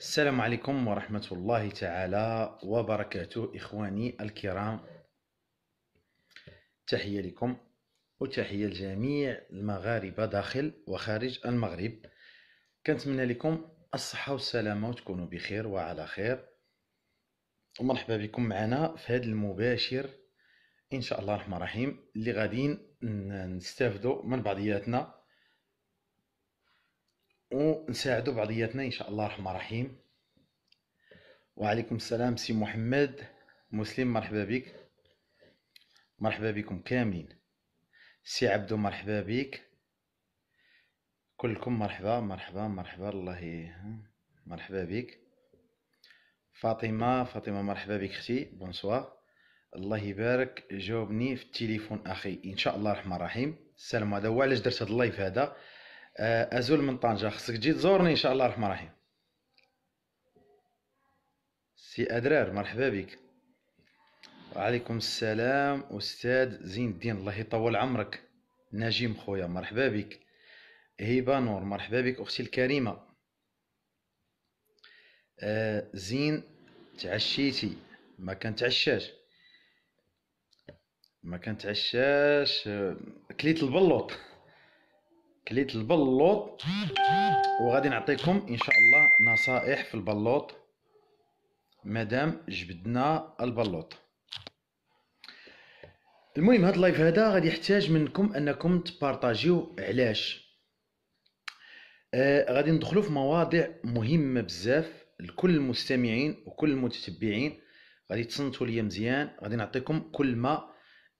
السلام عليكم ورحمة الله تعالى وبركاته إخواني الكرام تحية لكم وتحية لجميع المغاربة داخل وخارج المغرب كنتمنى لكم الصحة والسلامة وتكونوا بخير وعلى خير ومرحبا بكم معنا في هذا المباشر إن شاء الله الرحمن الرحيم اللي غادي نستافدوا من بعضياتنا ونساعدوا بعضياتنا ان شاء الله الرحمن الرحيم وعليكم السلام سي محمد مسلم مرحبا بك مرحبا بكم كاملين سي عبدو مرحبا بك كلكم مرحبا مرحبا مرحبا الله مرحبا بك فاطمه فاطمه مرحبا بك اختي بونسوار الله يبارك جاوبني في التليفون اخي ان شاء الله الرحمن الرحيم السلام هذا هو علاش درت هذا اللايف هذا آه، ازول من طنجه خصك تجي تزورني ان شاء الله الرحمن الرحيم سي ادرار مرحبا بك وعليكم السلام استاذ زين الدين الله يطول عمرك نجيم خويا مرحبا بك هبه نور مرحبا بك اختي الكريمه آه، زين تعشيتي ما تعشاش ما كان تعشاش آه، كليت البلوط كليت البلوط وغادي نعطيكم ان شاء الله نصائح في البلوط مادام جبدنا البلوط المهم هاد اللايف هذا غادي يحتاج منكم انكم تبارطاجيو علاش آه غادي ندخلو في مواضيع مهمه بزاف لكل المستمعين وكل المتتبعين غادي تصنتوا ليا مزيان غادي نعطيكم كل ما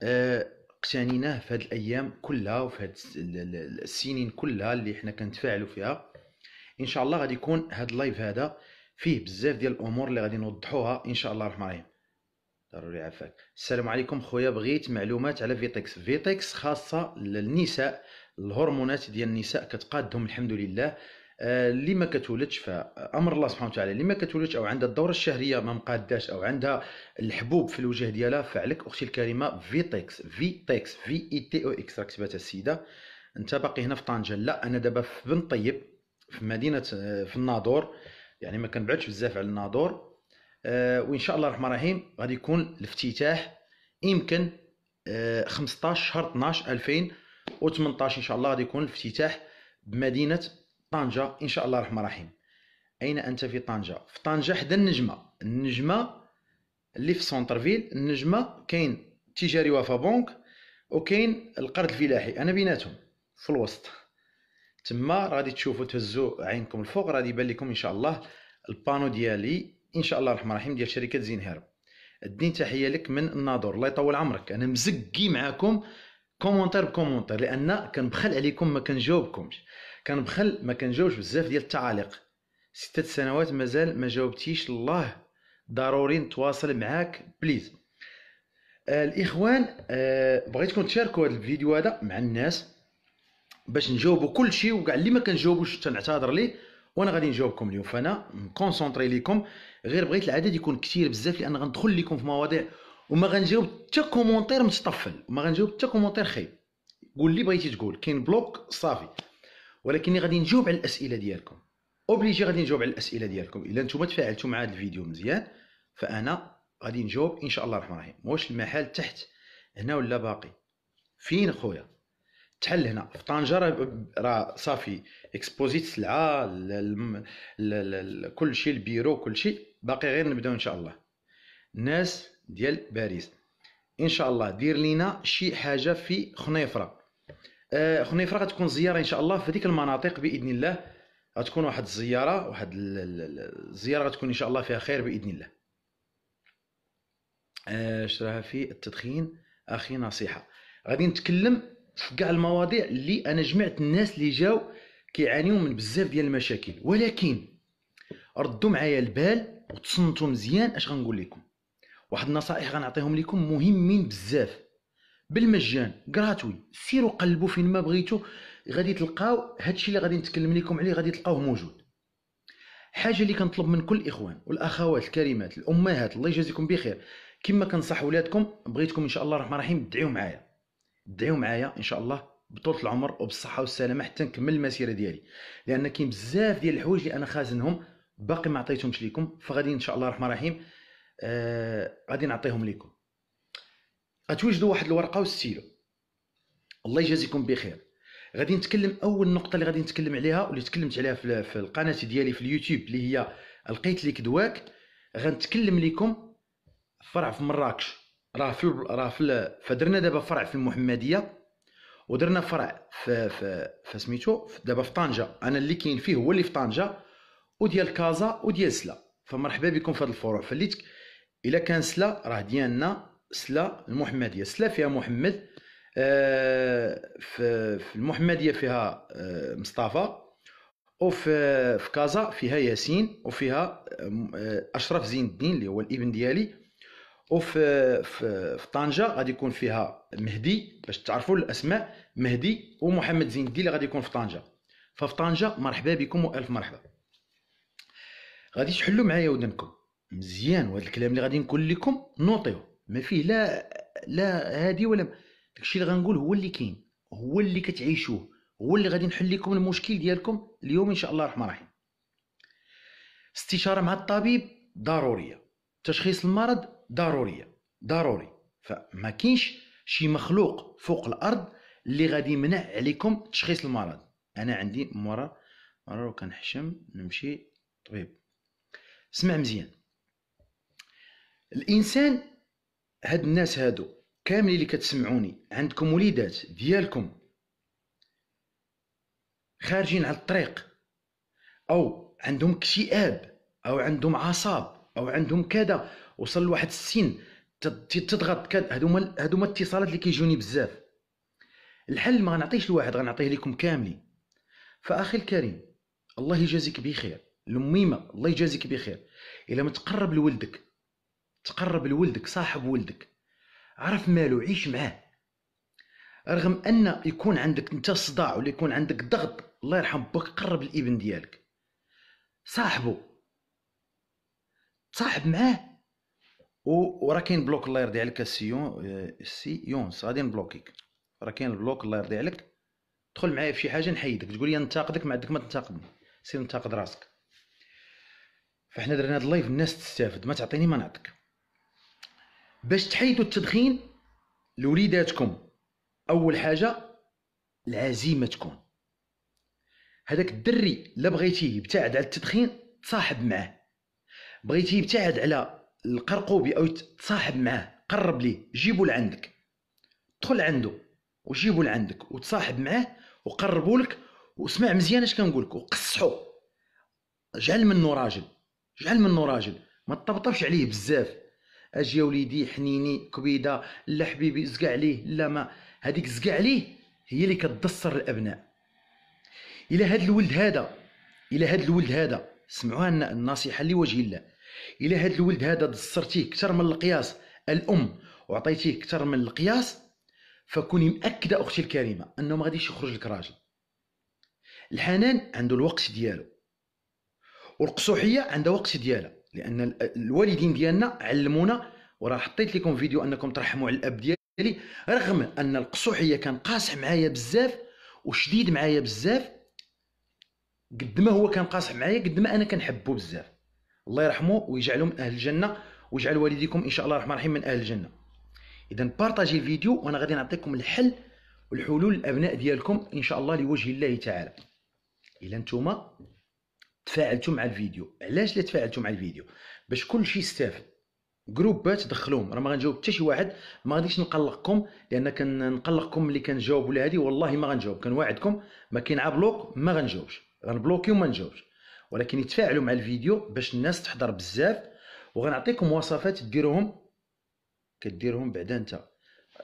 آه اقتنيناه في هذه الايام كلها وفي هذه السنين كلها اللي حنا كنتفاعلوا فيها ان شاء الله غادي يكون هذا اللايف هذا فيه بزاف ديال الامور اللي غادي نوضحوها ان شاء الله الرحمن الرحيم ضروري عافاك السلام عليكم خويا بغيت معلومات على فيتكس فيتكس خاصه للنساء الهرمونات ديال النساء كتقادهم الحمد لله اللي ما كتولدش فامر الله سبحانه وتعالى اللي ما كتولدش او عندها الدوره الشهريه ما مقاداش او عندها الحبوب في الوجه ديالها فعلك اختي الكريمه في تيكس في اي تي او اكس راه كتباتها السيده انت باقي هنا في طنجه لا انا دابا في بن طيب في مدينه في الناظور يعني ما كنبعدش بزاف على الناظور آه، وان شاء الله الرحمن الرحيم غادي يكون الافتتاح يمكن 15 آه، شهر 12 2018 ان شاء الله غادي يكون الافتتاح بمدينه طنجة إن شاء الله الرحمن الرحيم أين أنت في طنجة في طنجة حدا النجمة النجمة اللي في سونتر فيل النجمة كاين تجاري وفا بونك وكاين القرض الفلاحي أنا بيناتهم في الوسط تما غادي تشوفوا تهزوا عينكم الفوق غادي يبان لكم ان شاء الله البانو ديالي ان شاء الله الرحمن الرحيم ديال شركه زين هرب ادني تحيه لك من الناظور الله يطول عمرك انا مزقي معاكم كومونتير بكومونتير لان كنبخل عليكم ما كنجاوبكمش كان بخل ما كان جاوبش بزاف ديال التعاليق ستة سنوات مازال ما جاوبتيش الله ضروري نتواصل معاك بليز آه الاخوان آه بغيتكم تشاركوا هذا الفيديو هذا مع الناس باش نجاوبوا كل شيء وكاع اللي ما كنجاوبوش تنعتذر ليه وانا غادي نجاوبكم اليوم فانا مكونسونطري ليكم غير بغيت العدد يكون كثير بزاف لان غندخل لكم في مواضيع وما غنجاوب حتى كومونتير متطفل وما غنجاوب حتى كومونتير خايب قول لي بغيتي تقول كاين بلوك صافي ولكني غادي نجاوب على الاسئله ديالكم اوبليجي غادي نجاوب على الاسئله ديالكم الا نتوما تفاعلتوا مع هذا الفيديو مزيان فانا غادي نجاوب ان شاء الله الرحمن الرحيم واش المحل تحت هنا ولا باقي فين خويا تحل هنا في طنجه راه صافي اكسبوزيت السلعه كل شيء البيرو كل شيء باقي غير نبداو ان شاء الله الناس ديال باريس ان شاء الله دير لينا شي حاجه في خنيفره آه، خنيفره غتكون زياره ان شاء الله في هذيك المناطق باذن الله غتكون واحد الزياره واحد الزياره غتكون ان شاء الله فيها خير باذن الله آه، شراها في التدخين اخي نصيحه غادي نتكلم في كاع المواضيع اللي انا جمعت الناس اللي جاو كيعانيو من بزاف ديال المشاكل ولكن ردوا معايا البال وتصنتوا مزيان اش غنقول لكم واحد النصائح غنعطيهم لكم مهمين بزاف بالمجان غراتوي سيروا قلبوا فين ما بغيتوا غادي تلقاو هادشي اللي غادي نتكلم لكم عليه غادي تلقاوه موجود حاجه اللي كنطلب من كل الاخوان والاخوات الكريمات الامهات الله يجازيكم بخير كما كنصح ولادكم بغيتكم ان شاء الله الرحمن الرحيم دعيو معايا دعيو معايا ان شاء الله بطولة العمر وبالصحة والسلامة حتى نكمل المسيرة ديالي لأن كاين بزاف ديال الحوايج اللي أنا خازنهم باقي ما عطيتهمش ليكم فغادي إن شاء الله الرحمن الرحيم آه غادي نعطيهم ليكم غتوجدوا واحد الورقه والستيلو الله يجازيكم بخير غادي نتكلم اول نقطه اللي غادي نتكلم عليها واللي تكلمت عليها في القناه ديالي في اليوتيوب اللي هي لقيت ليك دواك غنتكلم لكم فرع في مراكش راه في راه في فدرنا دابا فرع في المحمديه ودرنا فرع في في فسميتو دابا في طنجه انا اللي كاين فيه هو اللي في طنجه وديال كازا وديال سلا فمرحبا بكم في هذا الفروع فليتك الا كان سلا راه ديالنا سلا المحمديه سلا فيها محمد آه، في المحمديه فيها آه، مصطفى وفي في كازا فيها ياسين وفيها آه، اشرف زين الدين اللي هو الابن ديالي وفي في, في طنجه غادي يكون فيها مهدي باش تعرفوا الاسماء مهدي ومحمد زين الدين اللي غادي يكون في طنجه ففي طنجه مرحبا بكم والف مرحبا غادي تحلوا معايا ودنكم مزيان وهذا الكلام اللي غادي نقول لكم نوطيوه ما فيه لا لا هادي ولا داكشي اللي غنقول هو اللي كاين هو اللي كتعيشوه هو اللي غادي نحل لكم المشكل ديالكم اليوم ان شاء الله الرحمن الرحيم استشاره مع الطبيب ضروريه تشخيص المرض ضروريه ضروري فما كاينش شي مخلوق فوق الارض اللي غادي يمنع عليكم تشخيص المرض انا عندي مره مره كنحشم نمشي طبيب سمع مزيان الانسان هاد الناس هادو كاملين اللي كتسمعوني عندكم وليدات ديالكم خارجين على الطريق او عندهم اكتئاب او عندهم عصاب او عندهم كذا وصل لواحد السن تضغط كذا هادو هما الاتصالات اللي كيجوني بزاف الحل ما غنعطيش لواحد غنعطيه لكم كاملين فاخي الكريم الله يجازيك بخير الميمه الله يجازيك بخير الا ما تقرب لولدك تقرب لولدك صاحب ولدك عرف مالو عيش معاه رغم ان يكون عندك انت صداع ولا يكون عندك ضغط الله يرحم باك قرب الابن ديالك صاحبه تصاحب معاه و وراه كاين بلوك الله يرضي عليك السيون يونس غادي نبلوكيك راه كاين البلوك الله يرضي عليك دخل معايا في شي حاجه نحيدك تقول لي ننتقدك ما عندك ما تنتقدني سير ننتقد راسك فاحنا درنا هذا اللايف الناس تستافد ما تعطيني ما نعطيك باش تحيدوا التدخين لوليداتكم اول حاجه العزيمه تكون هذاك الدري لا بغيتيه يبتعد على التدخين تصاحب معاه بغيتيه يبتعد على القرقوبي او تصاحب معاه قرب ليه جيبو لعندك دخل عنده وجيبو لعندك وتصاحب معاه وقربو لك واسمع مزيان اش كنقول لك وقصحو جعل منه راجل جعل منه راجل ما تطبطبش عليه بزاف اجي يا وليدي حنيني كبيده لا حبيبي زقع عليه لا ما هذيك زقع عليه هي اللي كتدسر الابناء الى هذا الولد هذا الى هذا الولد هذا سمعوها النصيحه لوجه الله الى هذا الولد هذا دسرتيه اكثر من القياس الام وعطيتيه اكثر من القياس فكوني مأكدة أختي الكريمة أنه ما غاديش يخرج لك راجل الحنان عنده الوقت ديالو والقصوحية عندها وقت ديالها لان الوالدين ديالنا علمونا وراه حطيت لكم فيديو انكم ترحموا على الاب ديالي رغم ان القصوحيه كان قاصح معايا بزاف وشديد معايا بزاف قد ما هو كان قاصح معايا قد ما انا كنحبو بزاف الله يرحمه ويجعله من اهل الجنه ويجعل والديكم ان شاء الله الرحمن الرحيم من اهل الجنه اذا بارطاجي الفيديو وانا غادي نعطيكم الحل والحلول للابناء ديالكم ان شاء الله لوجه الله تعالى الى نتوما تفاعلتوا مع الفيديو علاش لا تفاعلتوا مع الفيديو باش كل شيء يستافد جروبات دخلوهم راه ما غنجاوب حتى شي واحد ما غاديش نقلقكم لان كنقلقكم ملي كنجاوب ولا هادي والله ما غنجاوب كنوعدكم ما كاين بلوك ما غنجاوبش غنبلوكي وما نجاوبش ولكن يتفاعلوا مع الفيديو باش الناس تحضر بزاف وغنعطيكم وصفات ديروهم كديرهم بعدا انت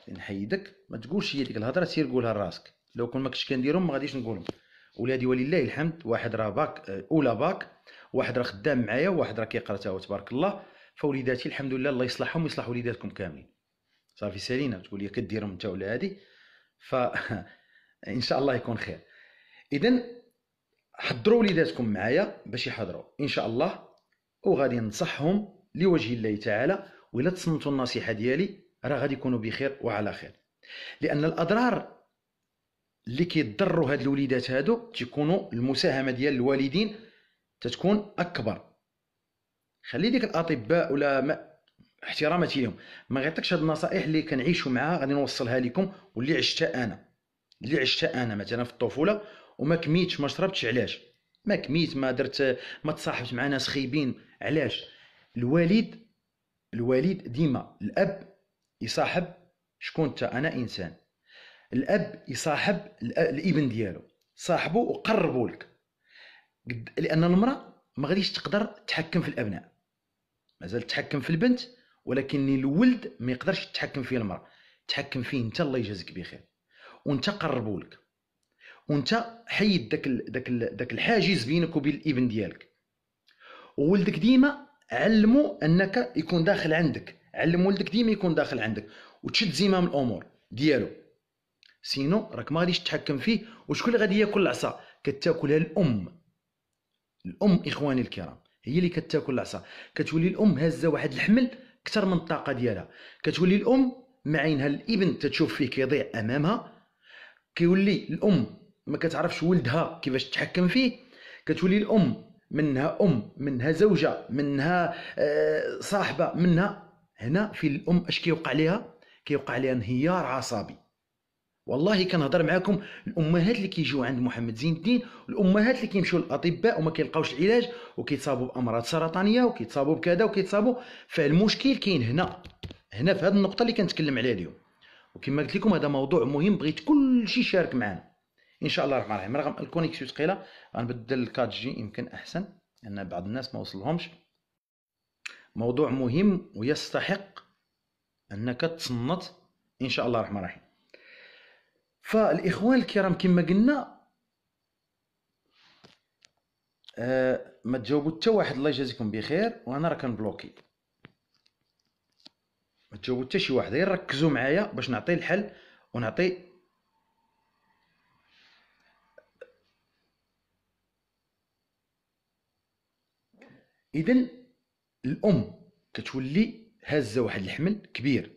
نحيدك ما تقولش هي ديك الهضره سير قولها لراسك لو كون ما كنتش كنديرهم ما غاديش نقولهم ولادي ولله الحمد واحد راه باك آه، اولى باك واحد راه خدام معايا وواحد راه كيقرا تا هو تبارك الله فوليداتي الحمد لله الله يصلحهم ويصلح وليداتكم كاملين صافي سالينا تقول لي كديرهم انت ولا هادي ف ان شاء الله يكون خير اذا حضروا وليداتكم معايا باش يحضروا ان شاء الله وغادي ننصحهم لوجه الله تعالى ولا تصنتوا النصيحه ديالي راه غادي يكونوا بخير وعلى خير لان الاضرار اللي كيضروا هاد الوليدات هادو تيكونوا المساهمه ديال الوالدين تتكون اكبر خلي ديك الاطباء ولا ما احتراماتي لهم ما غيعطيكش هاد النصائح اللي كنعيشوا معاها غادي نوصلها لكم واللي عشتها انا اللي عشتها انا مثلا في الطفوله وما كميتش ما شربتش علاش ما كميت ما درت ما تصاحبت مع ناس خايبين علاش الوالد الوالد ديما الاب يصاحب شكون انت انا انسان الاب يصاحب الابن ديالو صاحبه وقربوا لك لان المراه ما غاديش تقدر تحكم في الابناء مازال تحكم في البنت ولكن الولد ما يقدرش يتحكم فيه المراه تحكم فيه انت الله يجازيك بخير وانت قربوا لك وانت حيد داك داك داك الحاجز بينك وبين الابن ديالك وولدك ديما علمو انك يكون داخل عندك علم ولدك ديما يكون داخل عندك وتشد زمام الامور ديالو سينو راك ما غاديش تتحكم فيه وشكون اللي غادي ياكل العصا كتاكلها الام الام اخواني الكرام هي اللي كتاكل العصا كتولي الام هازه واحد الحمل اكثر من الطاقه ديالها كتولي الام مع عينها الابن تتشوف فيه كيضيع امامها كيولي الام ما كتعرفش ولدها كيفاش تتحكم فيه كتولي الام منها ام منها زوجه منها آه، صاحبه منها هنا في الام اش كيوقع ليها كيوقع ليها انهيار عصبي والله كنهضر معاكم الامهات اللي كيجيو عند محمد زين الدين الامهات اللي كيمشيو للاطباء وما كيلقاوش العلاج وكيتصابوا بامراض سرطانيه وكيتصابوا بكذا وكيتصابوا فالمشكل كاين هنا هنا في هذه النقطه اللي كنتكلم عليها اليوم وكما قلت لكم هذا موضوع مهم بغيت كلشي يشارك معنا ان شاء الله الرحمن الرحيم رغم الكونيكسيو ثقيله غنبدل الكات جي يمكن احسن لان بعض الناس ما وصلهمش موضوع مهم ويستحق انك تصنت ان شاء الله الرحمن الرحيم فالاخوان الكرام كما قلنا آه ما تجاوبوا حتى واحد الله يجازيكم بخير وانا راه كنبلوكي ما تجاوبوا حتى شي واحد غير ركزوا معايا باش نعطي الحل ونعطي اذا الام كتولي هازه واحد الحمل كبير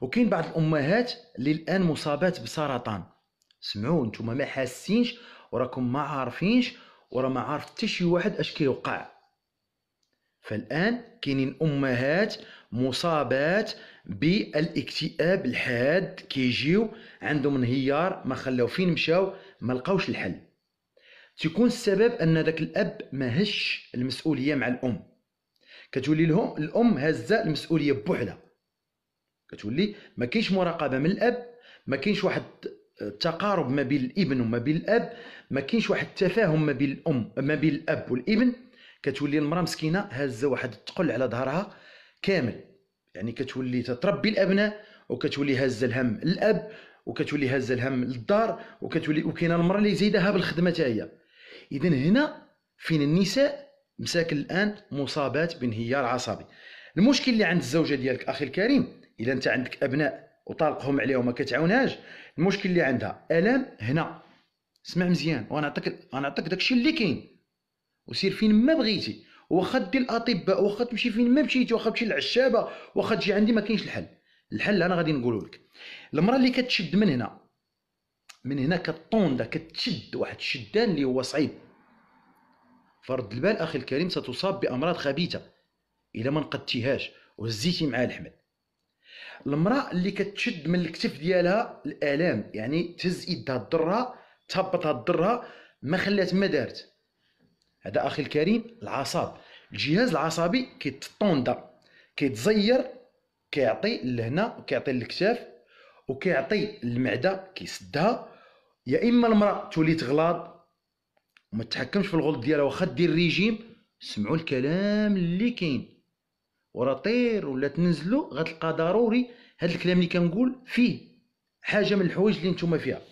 وكاين بعض الامهات اللي الان مصابات بسرطان سمعوا نتوما ما حاسينش وراكم ما عارفينش ورا ما عارف حتى شي واحد اش كيوقع فالان كاينين امهات مصابات بالاكتئاب الحاد كيجيو عندهم انهيار ما خلاو فين مشاو ما لقاوش الحل تيكون السبب ان داك الاب ما هش المسؤوليه مع الام كتولي لهم الام هازه المسؤوليه بوحدها كتولي ما كاينش مراقبه من الاب ما كاينش واحد التقارب ما بين الابن وما بين الاب ما كاينش واحد التفاهم ما بين الام ما بين الاب والابن كتولي المراه مسكينه هازه واحد الثقل على ظهرها كامل يعني كتولي تتربي الابناء وكتولي هازه الهم للاب وكتولي هازه الهم للدار وكتولي وكاينه المراه اللي زايدها بالخدمه حتى هي اذا هنا فين النساء مساكن الان مصابات بانهيار عصبي المشكل اللي عند الزوجه ديالك اخي الكريم الا انت عندك ابناء وطالقهم عليها وما كتعاونهاش المشكل اللي عندها الم هنا اسمع مزيان وانا نعطيك انا نعطيك داكشي اللي كاين وسير فين ما بغيتي واخا دي الاطباء واخا تمشي فين ما مشيتي واخا تمشي للعشابه واخا تجي عندي ما كاينش الحل الحل انا غادي نقول لك المراه اللي كتشد من هنا من هنا كطوندا كتشد واحد الشدان اللي هو صعيب فرد البال اخي الكريم ستصاب بامراض خبيثه الا ما نقدتيهاش وهزيتي معاها الحمل المراه اللي كتشد من الكتف ديالها الالام يعني تهز يدها ضرها تهبطها ضرها ما خلات ما دارت هذا اخي الكريم العصاب الجهاز العصبي كيتطوندا كيتزير كيعطي لهنا وكيعطي للكتاف وكيعطي للمعده كيسدها يا اما المراه تولي تغلاض وما تتحكمش في الغلط ديالها واخا دير ريجيم سمعوا الكلام اللي كاين ورا طير ولا تنزلوا غتلقى ضروري هذا الكلام اللي كنقول فيه حاجه من الحوايج اللي نتوما فيها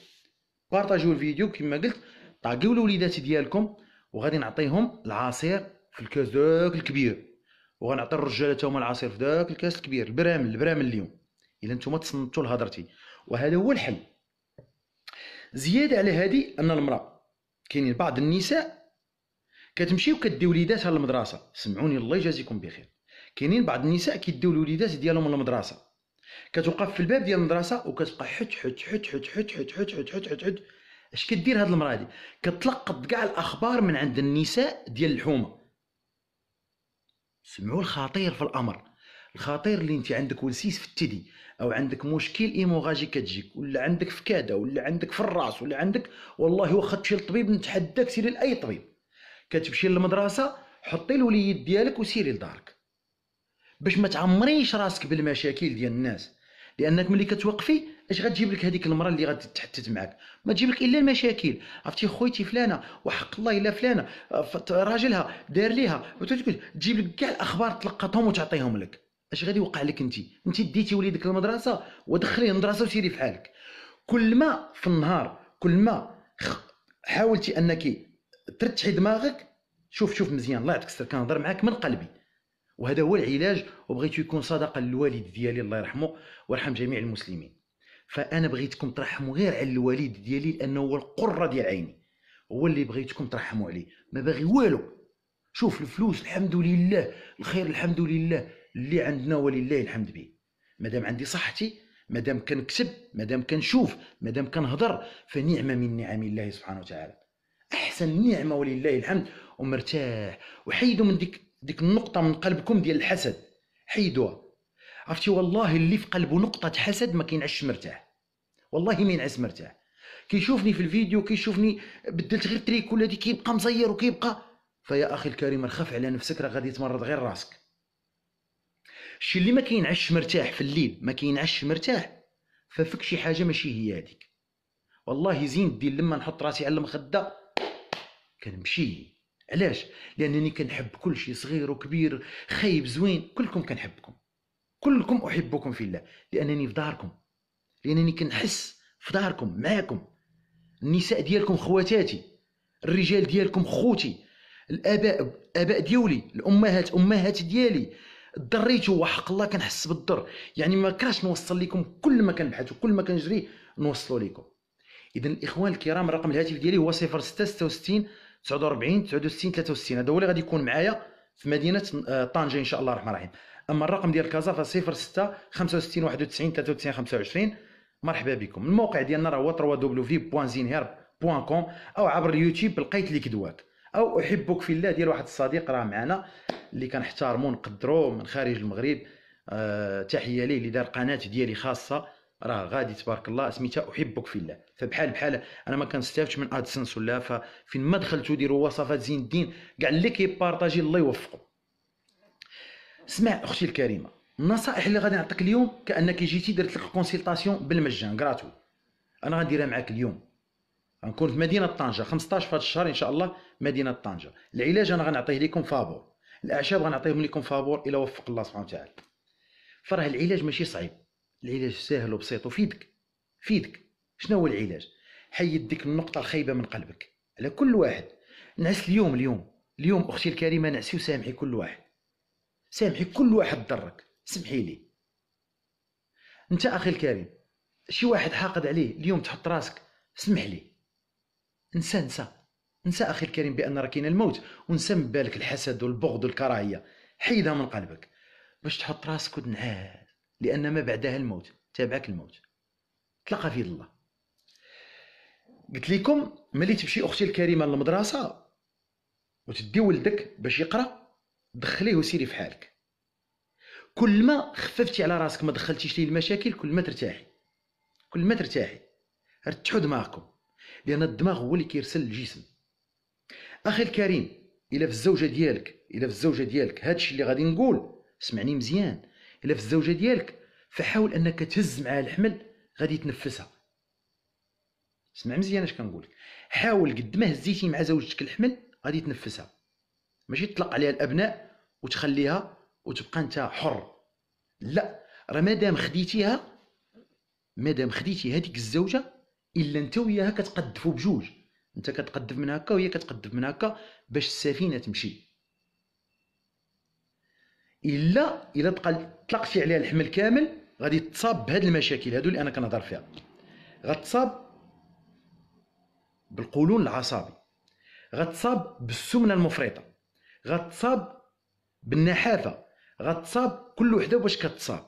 بارطاجيو الفيديو كما قلت طاقيو الوليدات ديالكم وغادي نعطيهم العصير في الكاس داك الكبير وغنعطي الرجاله هما العصير في داك الكاس الكبير البرامل البرامل اليوم الا نتوما تصنتوا لهضرتي وهذا هو الحل زياده على هذه ان المراه كاينين بعض النساء كتمشي وكدي وليداتها للمدرسه سمعوني الله يجازيكم بخير كاينين بعض النساء كيديو الوليدات ديالهم للمدرسه كتوقف في الباب ديال المدرسه وكتبقى حت حت حت حت حت حت حت حت حت حت اش كدير هاد المراه هادي كتلقط كاع الاخبار من عند النساء ديال الحومه سمعوا الخطير في الامر الخطير اللي انت عندك ولسيس في التدي او عندك مشكل ايموغاجي كتجيك ولا عندك في ولا عندك في الراس ولا عندك والله واخا تمشي للطبيب نتحداك سيري لاي طبيب كتمشي للمدرسه حطي الوليد ديالك وسيري لدارك باش ما تعمريش راسك بالمشاكل ديال الناس لانك ملي كتوقفي اش غتجيب لك هذيك المراه اللي غادي معك معاك ما تجيب لك الا المشاكل عرفتي خويتي فلانه وحق الله الا فلانه راجلها دار ليها تجيب لك كاع الاخبار تلقطهم وتعطيهم لك اش غادي يوقع لك انت انت ديتي وليدك المدرسه ودخليه المدرسه وسيري في حالك كل ما في النهار كل ما حاولتي انك ترتحي دماغك شوف شوف مزيان الله يعطيك السر كنهضر معاك من قلبي وهذا هو العلاج وبغيت يكون صدقه للوالد ديالي الله يرحمه ويرحم جميع المسلمين فانا بغيتكم ترحموا غير على الوالد ديالي لانه هو القره ديال عيني هو اللي بغيتكم ترحموا عليه ما باغي والو شوف الفلوس الحمد لله الخير الحمد لله اللي عندنا ولله الحمد به مادام عندي صحتي مادام كنكتب مادام كنشوف مادام كنهضر فنعمه من نعم الله سبحانه وتعالى احسن نعمه ولله الحمد ومرتاح وحيدوا من ديك ديك النقطه من قلبكم ديال الحسد حيدوها عرفتي والله اللي في قلبه نقطه حسد ما كينعش مرتاح والله ما ينعس مرتاح كيشوفني في الفيديو كيشوفني بدلت غير تريك ولا دي كيبقى مزير وكيبقى فيا اخي الكريم خف على نفسك راه غادي تمرض غير راسك الشيء اللي ما كينعش مرتاح في الليل ما كينعش مرتاح ففك شي حاجه ماشي هي هذيك والله زين دير لما نحط راسي على المخده كنمشي علاش لانني كنحب كل شيء صغير وكبير خايب زوين كلكم كنحبكم كلكم احبكم في الله لانني في داركم لانني كنحس في داركم معاكم النساء ديالكم خواتاتي الرجال ديالكم خوتي الاباء اباء ديولي الامهات امهات ديالي ضريتو وحق الله كنحس بالضر يعني ما كاش نوصل لكم كل ما كنبحث وكل ما كنجري نوصلوا لكم اذا الاخوان الكرام الرقم الهاتف ديالي هو 0666 49 69 63 هذا هو اللي غادي يكون معايا في مدينه آه، طنجه ان شاء الله الرحمن الرحيم اما الرقم ديال كازا ف 06 65 91 93 25 مرحبا بكم الموقع ديالنا راه هو www.zinherb.com او عبر اليوتيوب لقيت لي كدواك او احبك في الله ديال واحد الصديق راه معنا اللي كنحتارمو ونقدرو من خارج المغرب أه تحيه ليه اللي دار قناه ديالي خاصه راه غادي تبارك الله سميتها احبك في الله فبحال بحال انا ما كنستافدش من ادسنس ولا فين ما دخلتو ديروا وصفات زين الدين كاع اللي كيبارطاجي الله يوفقه اسمع اختي الكريمه النصائح اللي غادي نعطيك اليوم كانك جيتي درت لك كونسلطاسيون بالمجان غراتو انا غنديرها معاك اليوم غنكون في مدينه طنجه 15 في هذا الشهر ان شاء الله مدينه طنجه العلاج انا غنعطيه لكم فابور الاعشاب غنعطيهم لكم فابور الى وفق الله سبحانه وتعالى فراه العلاج ماشي صعيب العلاج ساهل وبسيط وفيدك فيدك شنو هو العلاج حيد ديك النقطه الخايبه من قلبك على كل واحد نعس اليوم اليوم اليوم اختي الكريمه نعسي وسامحي كل واحد سامحي كل واحد ضرك سمحي لي انت اخي الكريم شي واحد حاقد عليه اليوم تحط راسك سمح لي انسى انسى انسى اخي الكريم بان راه كاين الموت وانسى من بالك الحسد والبغض والكراهيه حيدها من قلبك باش تحط راسك وتنعاد لأن ما بعدها الموت تابعك الموت تلقى في الله قلت لكم ملي تمشي اختي الكريمه للمدرسه وتدي ولدك باش يقرا دخليه وسيري في حالك كل ما خففتي على راسك ما دخلتيش ليه المشاكل كل ما ترتاحي كل ما ترتاحي ارتحوا دماغكم لان الدماغ هو اللي كيرسل الجسم اخي الكريم الا في الزوجه ديالك الا في الزوجه ديالك هادشي اللي غادي نقول سمعني مزيان الا في الزوجه ديالك فحاول انك تهز معها الحمل غادي تنفسها اسمع مزيان اش كنقول لك حاول قد ما هزيتي مع زوجتك الحمل غادي تنفسها ماشي تطلق عليها الابناء وتخليها وتبقى انت حر لا راه مادام خديتيها مادام خديتي هذيك الزوجه الا انت وياها كتقدفوا بجوج انت كتقدف من هكا وهي كتقدف من هكا باش السفينه تمشي الا الا تبقى طلقتي عليها الحمل كامل غادي تصاب بهاد المشاكل هادو اللي انا كنهضر فيها غتصاب بالقولون العصبي غتصاب بالسمنه المفرطه غتصاب بالنحافه غتصاب كل وحده باش كتصاب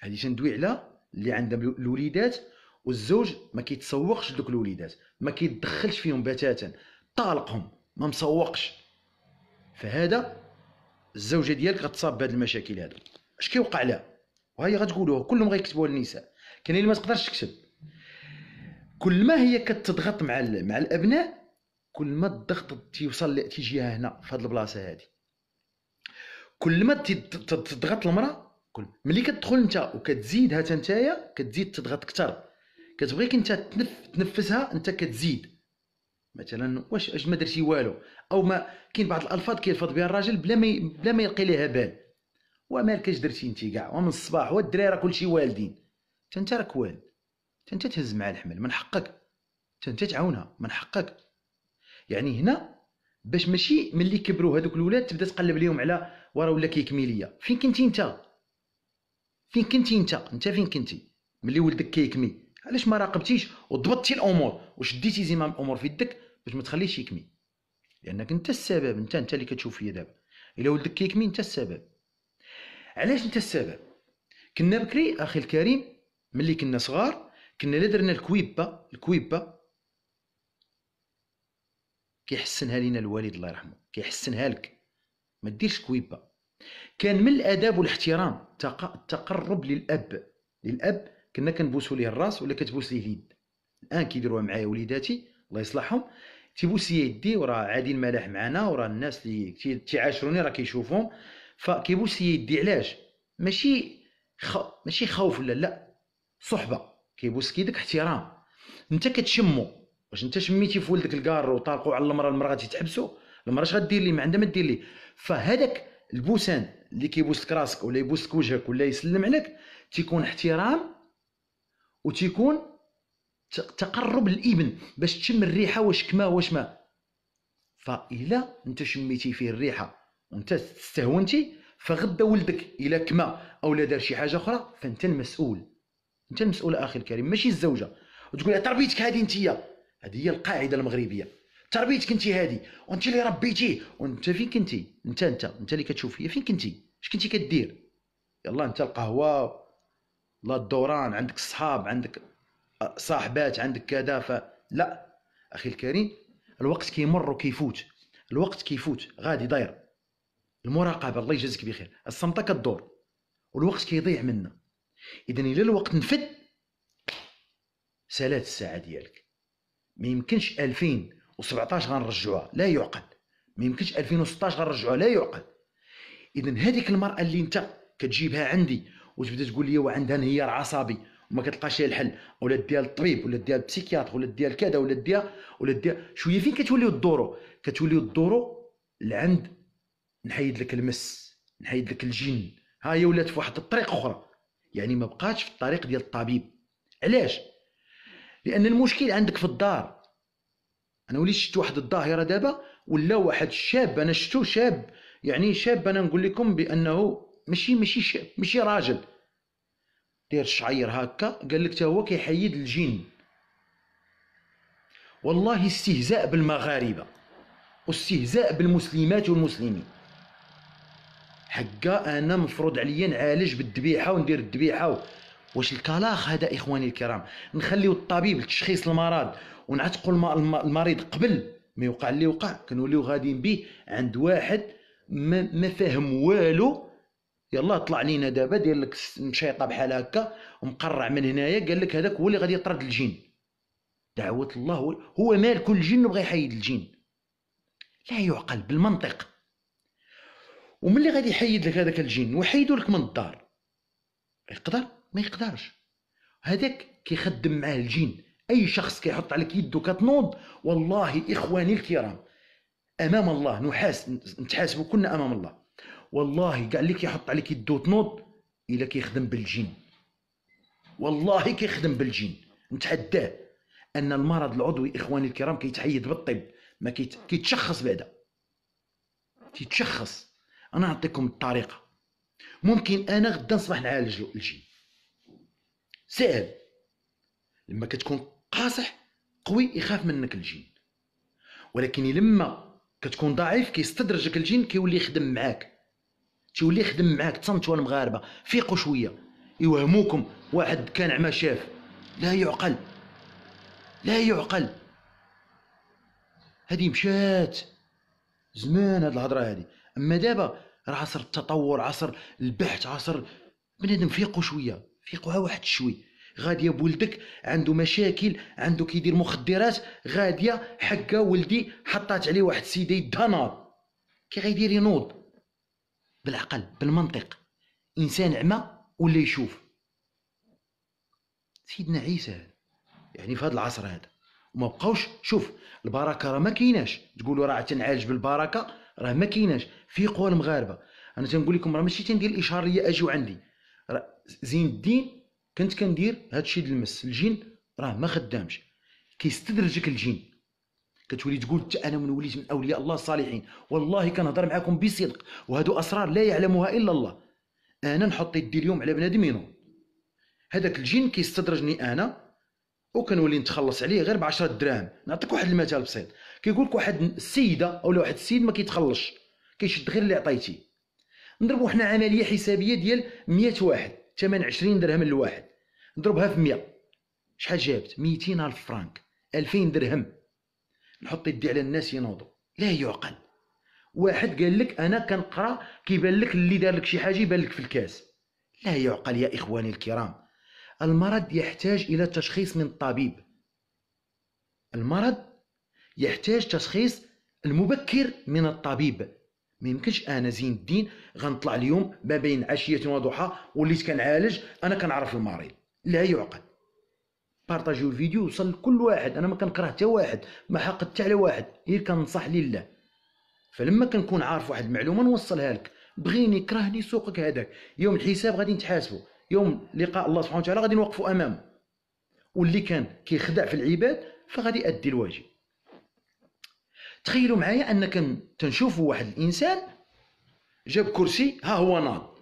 هادي تندوي على اللي عندها الوليدات والزوج ما كيتسوقش لدوك الوليدات ما كيتدخلش فيهم بتاتا طالقهم ما مسوقش فهذا الزوجه ديالك غتصاب بهاد المشاكل هادو اش كيوقع لها وهي غتقولوها كلهم غيكتبوها للنساء كاين اللي ما تقدرش تكتب كل ما هي كتضغط مع مع الابناء كل ما الضغط تيوصل تيجيها هنا في هاد البلاصه هادي كل ما تضغط المراه كل ملي كتدخل انت وكتزيدها حتى نتايا كتزيد تضغط اكثر كتبغيك انت تنف تنفسها انت كتزيد مثلا واش اش ما درتي والو او ما كاين بعض الالفاظ كيلفظ بها الراجل بلا ما بلا ما يلقي ليها بال اش درتي انت كاع ومن الصباح والدراري راه كلشي والدين حتى انت راك والد حتى انت تهز مع الحمل من حقك حتى انت تعاونها من حقك يعني هنا باش ماشي ملي كبروا هذوك الولاد تبدا تقلب ليهم على ورا ولا كيكمي ليا فين كنتي انت فين كنتي انت انت فين كنتي ملي ولدك كيكمي علاش ما راقبتيش وضبطتي الامور وشديتي زمام الامور في يدك باش ما تخليش يكمي لانك انت السبب انت انت اللي كتشوف فيا دابا الا ولدك كيكمي انت السبب علاش انت السبب كنا بكري اخي الكريم ملي كنا صغار كنا لا درنا الكويبه الكويبه كيحسنها لينا الوالد الله يرحمه كيحسنها لك ما ديرش كويبه كان من الاداب والاحترام التقرب للاب للاب كنا كنبوسو ليه الراس ولا كتبوس ليه اليد الان كيديروها معايا وليداتي الله يصلحهم تيبوس ليا يدي وراه عادي الملاح معنا وراه الناس اللي تيعاشروني راه كيشوفهم فكيبوس ليا يدي علاش ماشي خ... ماشي خوف ولا لا صحبه كيبوس كيدك احترام انت كتشمو واش انت شميتي في ولدك الكار وطالقوا على المراه المراه غادي تحبسو المراه اش غدير ليه ما عندها ما دير ليه فهذاك البوسان اللي كيبوس لك راسك ولا يبوس لك وجهك ولا يسلم عليك تيكون احترام وتيكون تقرب الابن باش تشم الريحه واش كما واش ما فاذا انت شميتي فيه الريحه وانت استهونتي فغدا ولدك الى كما او لا دار شي حاجه اخرى فانت المسؤول انت المسؤول اخي الكريم ماشي الزوجه وتقول تربيتك هذه انت هذه هي القاعده المغربيه تربيتك انت هذه وانت اللي ربيتيه وانت فين كنتي انت انت انت اللي كتشوف فيا فين كنتي اش كنتي كدير يلا انت القهوه لا الدوران عندك صحاب عندك آه، صاحبات عندك كذا ف لا اخي الكريم الوقت كيمر وكيفوت الوقت كيفوت غادي داير المراقبه الله يجازيك بخير الصمته كدور والوقت كيضيع منا اذا الا الوقت نفد سالات الساعه ديالك ما يمكنش 2017 غنرجعوها لا يعقل ما يمكنش 2016 غنرجعوها لا يعقل اذا هذيك المراه اللي انت كتجيبها عندي وتبدا تقول لي وعندها انهيار عصبي وما كتلقاش الحل ولا ديال الطبيب ولا ديال البسيكياتر ولا ديال كذا ولا ديال ولا ديال شويه فين كتوليو الدورو كتوليو الدورو لعند نحيد لك المس نحيد لك الجن ها هي ولات في واحد الطريق اخرى يعني ما بقاتش في الطريق ديال الطبيب علاش لان المشكل عندك في الدار انا وليت شفت واحد الظاهره دابا ولا واحد الشاب انا شفتو شاب يعني شاب انا نقول لكم بانه ماشي ماشي ماشي راجل داير الشعير هكا قال لك تا هو كيحيد الجن والله استهزاء بالمغاربه واستهزاء بالمسلمات والمسلمين حقا انا مفروض عليا نعالج بالذبيحه وندير الذبيحه واش الكلاخ هذا اخواني الكرام نخليو الطبيب لتشخيص المرض ونعتقوا المريض قبل ما يوقع اللي وقع كنوليو غاديين به عند واحد ما, ما فاهم والو يلا طلع لينا دابا داير لك مشيطه بحال هكا ومقرع من هنايا قال لك هذاك هو اللي غادي يطرد الجن دعوه الله هو مالك الجن وبغى يحيد الجن لا يعقل بالمنطق وملي غادي يحيد لك هذاك الجن ويحيدو لك من الدار يقدر ما يقدرش هذاك كيخدم معاه الجن اي شخص كيحط عليك يده كتنوض والله اخواني الكرام امام الله نحاس نتحاسبوا كلنا امام الله والله كاع اللي كيحط عليك يدو تنوض الا كيخدم بالجين والله كيخدم بالجين نتحداه ان المرض العضوي اخواني الكرام كيتحيد بالطب ما كيت... كيتشخص بعدا كيتشخص انا نعطيكم الطريقه ممكن انا غدا نصبح نعالج الجين ساهل لما كتكون قاصح قوي يخاف منك الجين ولكن لما كتكون ضعيف كيستدرجك الجين كيولي يخدم معاك تيولي يخدم معاك وانا المغاربه فيقوا شويه يوهموكم واحد كان عما شاف لا يعقل لا يعقل هذه مشات زمان هاد الهضره هذه اما دابا راه عصر التطور عصر البحث عصر بنادم فيقوا شويه فيقوها واحد شوي غادية بولدك عنده مشاكل عنده كيدير مخدرات غادية حكا ولدي حطات عليه واحد السيده يدها نار كي غيدير ينوض بالعقل بالمنطق انسان عمى ولا يشوف سيدنا عيسى يعني في هذا العصر هذا وما بقاوش شوف البركه راه ما كايناش تقولوا راه تنعالج بالبركه راه ما كايناش في قوى المغاربه انا تنقول لكم راه ماشي تندير الاشاريه اجي عندي زين الدين كنت كندير هذا الشيء ديال المس الجين راه ما خدامش كيستدرجك الجين كتولي تقول حتى انا من وليت من اولياء الله الصالحين والله كنهضر معكم بصدق وهادو اسرار لا يعلمها الا الله انا نحط يدي اليوم على بنادم ينوض هذاك الجن كيستدرجني انا وكنولي نتخلص عليه غير ب 10 دراهم نعطيك واحد المثال بسيط كيقول لك واحد السيده ولا واحد السيد ما كيتخلصش كيشد غير اللي عطيتي نضربوا حنا عمليه حسابيه ديال 100 واحد ثمن 20 درهم للواحد نضربها في 100 شحال جابت 200 الف فرانك 2000 درهم نحط يدي على الناس ينوضوا لا يعقل واحد قال لك انا كنقرا كيبان لك اللي دار لك شي حاجه يبان لك في الكاس لا يعقل يا اخواني الكرام المرض يحتاج الى تشخيص من الطبيب المرض يحتاج تشخيص المبكر من الطبيب ما يمكنش انا زين الدين غنطلع اليوم ما بين عشيه وضحى وليت كنعالج انا كنعرف المريض لا يعقل بارطاجيو الفيديو وصل لكل واحد انا ما كنكره حتى واحد ما حقدت حتى على واحد غير كنصح لله فلما كنكون عارف واحد المعلومه نوصلها لك بغيني كرهني سوقك هذاك يوم الحساب غادي نتحاسبوا يوم لقاء الله سبحانه وتعالى غادي نوقفوا امامه واللي كان كيخدع في العباد فغادي يؤدي الواجب تخيلوا معايا انك تنشوفوا واحد الانسان جاب كرسي ها هو ناض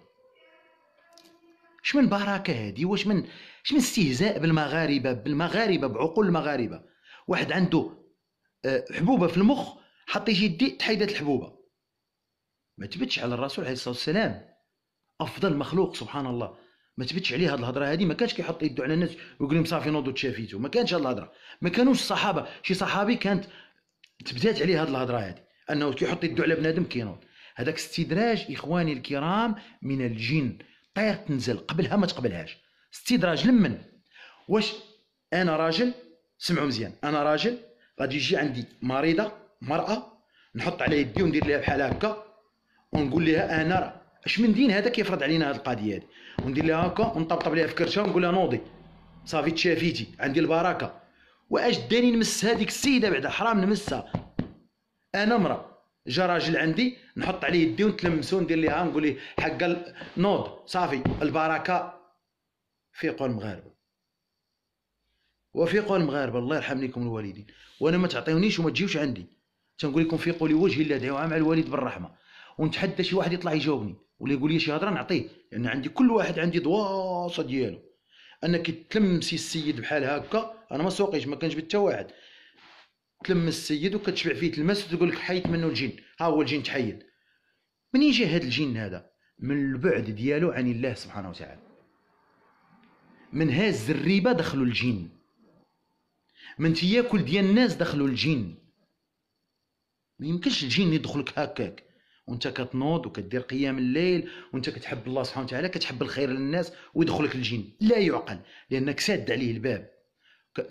اش من بركه هذه واش من اش من استهزاء بالمغاربه بالمغاربه بعقول المغاربه واحد عنده آه، حبوبه في المخ حط يجي يدي تحيدت الحبوبه ما تبتش على الرسول عليه الصلاه والسلام افضل مخلوق سبحان الله ما تبتش عليه هذه الهضره هذه ما كانش كيحط يده على الناس ويقول لهم صافي نوضوا تشافيتوا ما كانش هذه الهضره ما كانوش الصحابه شي صحابي كانت تبدات عليه هذه الهضره هذه انه كيحط يده على بنادم كينوض هذاك استدراج اخواني الكرام من الجن طير تنزل قبلها ما تقبلهاش استدراج لمن واش انا راجل سمعوا مزيان انا راجل غادي يجي عندي مريضه مراه نحط على يدي وندير لها بحال هكا ونقول لها انا اش من دين هذا كيفرض علينا هذه القضيه هذه وندير لها هكا ونطبطب لها في كرشها ونقول لها نوضي صافي تشافيتي عندي البركه واش داني نمس هذيك السيده بعدا حرام نمسها انا امراه جا راجل عندي نحط عليه يدي ونتلمسو وندير ليها نقول ليه حق نوض صافي البركه فيقوا مغاربه وفيقوا مغاربه الله يرحم ليكم الوالدين وانا ما تعطيونيش وما تجيوش عندي تنقول لكم فيقوا لي وجه الله دعوة مع الوالد بالرحمه ونتحدى شي واحد يطلع يجاوبني ولا يقول لي شي هضره نعطيه لان يعني عندي كل واحد عندي دواصه ديالو انك تلمسي السيد بحال هكا انا ما سوقيش ما كانش حتى واحد تلمس السيد وكتشبع فيه تلمس وتقول لك حيت منه الجن ها هو الجن تحيد منين جا هذا الجن هذا من البعد ديالو عن الله سبحانه وتعالى من هاز الزريبة دخلوا الجن من تياكل ديال الناس دخلوا الجن ما يمكنش الجن يدخلك هكاك وانت كتنوض وكدير قيام الليل وانت كتحب الله سبحانه وتعالى كتحب الخير للناس ويدخلك الجن لا يعقل لانك ساد عليه الباب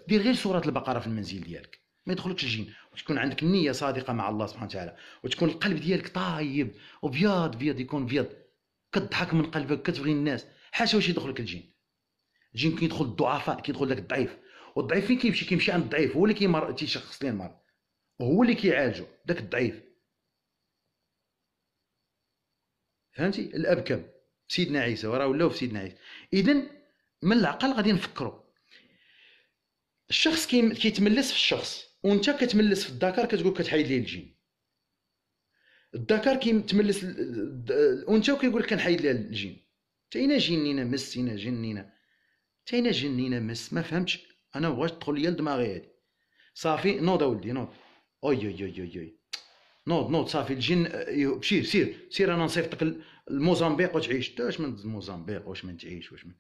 دير غير سوره البقره في المنزل ديالك ما يدخلكش الجن وتكون عندك نيه صادقه مع الله سبحانه وتعالى وتكون القلب ديالك طايب وبيض بيض يكون بيض كضحك من قلبك كتبغي الناس حاشا واش يدخلك الجن جين كيدخل الضعفاء كيدخل داك الضعيف والضعيف فين كيمشي كيمشي عند الضعيف هو اللي كيمر تيشخص ليه المرض هو اللي كيعالجو داك الضعيف فهمتي الابكم سيدنا عيسى وراه ولاو في سيدنا عيسى اذا من العقل غادي نفكروا الشخص كيتملس في الشخص وانت كتملس في الذكر كتقول كتحيد ليه الجين الذكر كيتملس الانثى وكيقول لك كنحيد لها الجين تاينا جنينا مسينا جنينا تاينا جنينا مس ما فهمتش انا واش تدخل ليا لدماغي هادي صافي نوض اولدي نوض اوي اوي اوي اوي نوض نوض صافي الجن سير سير سير انا نصيفطك الموزامبيق وتعيش انت واش من الموزامبيق واش من تعيش واش من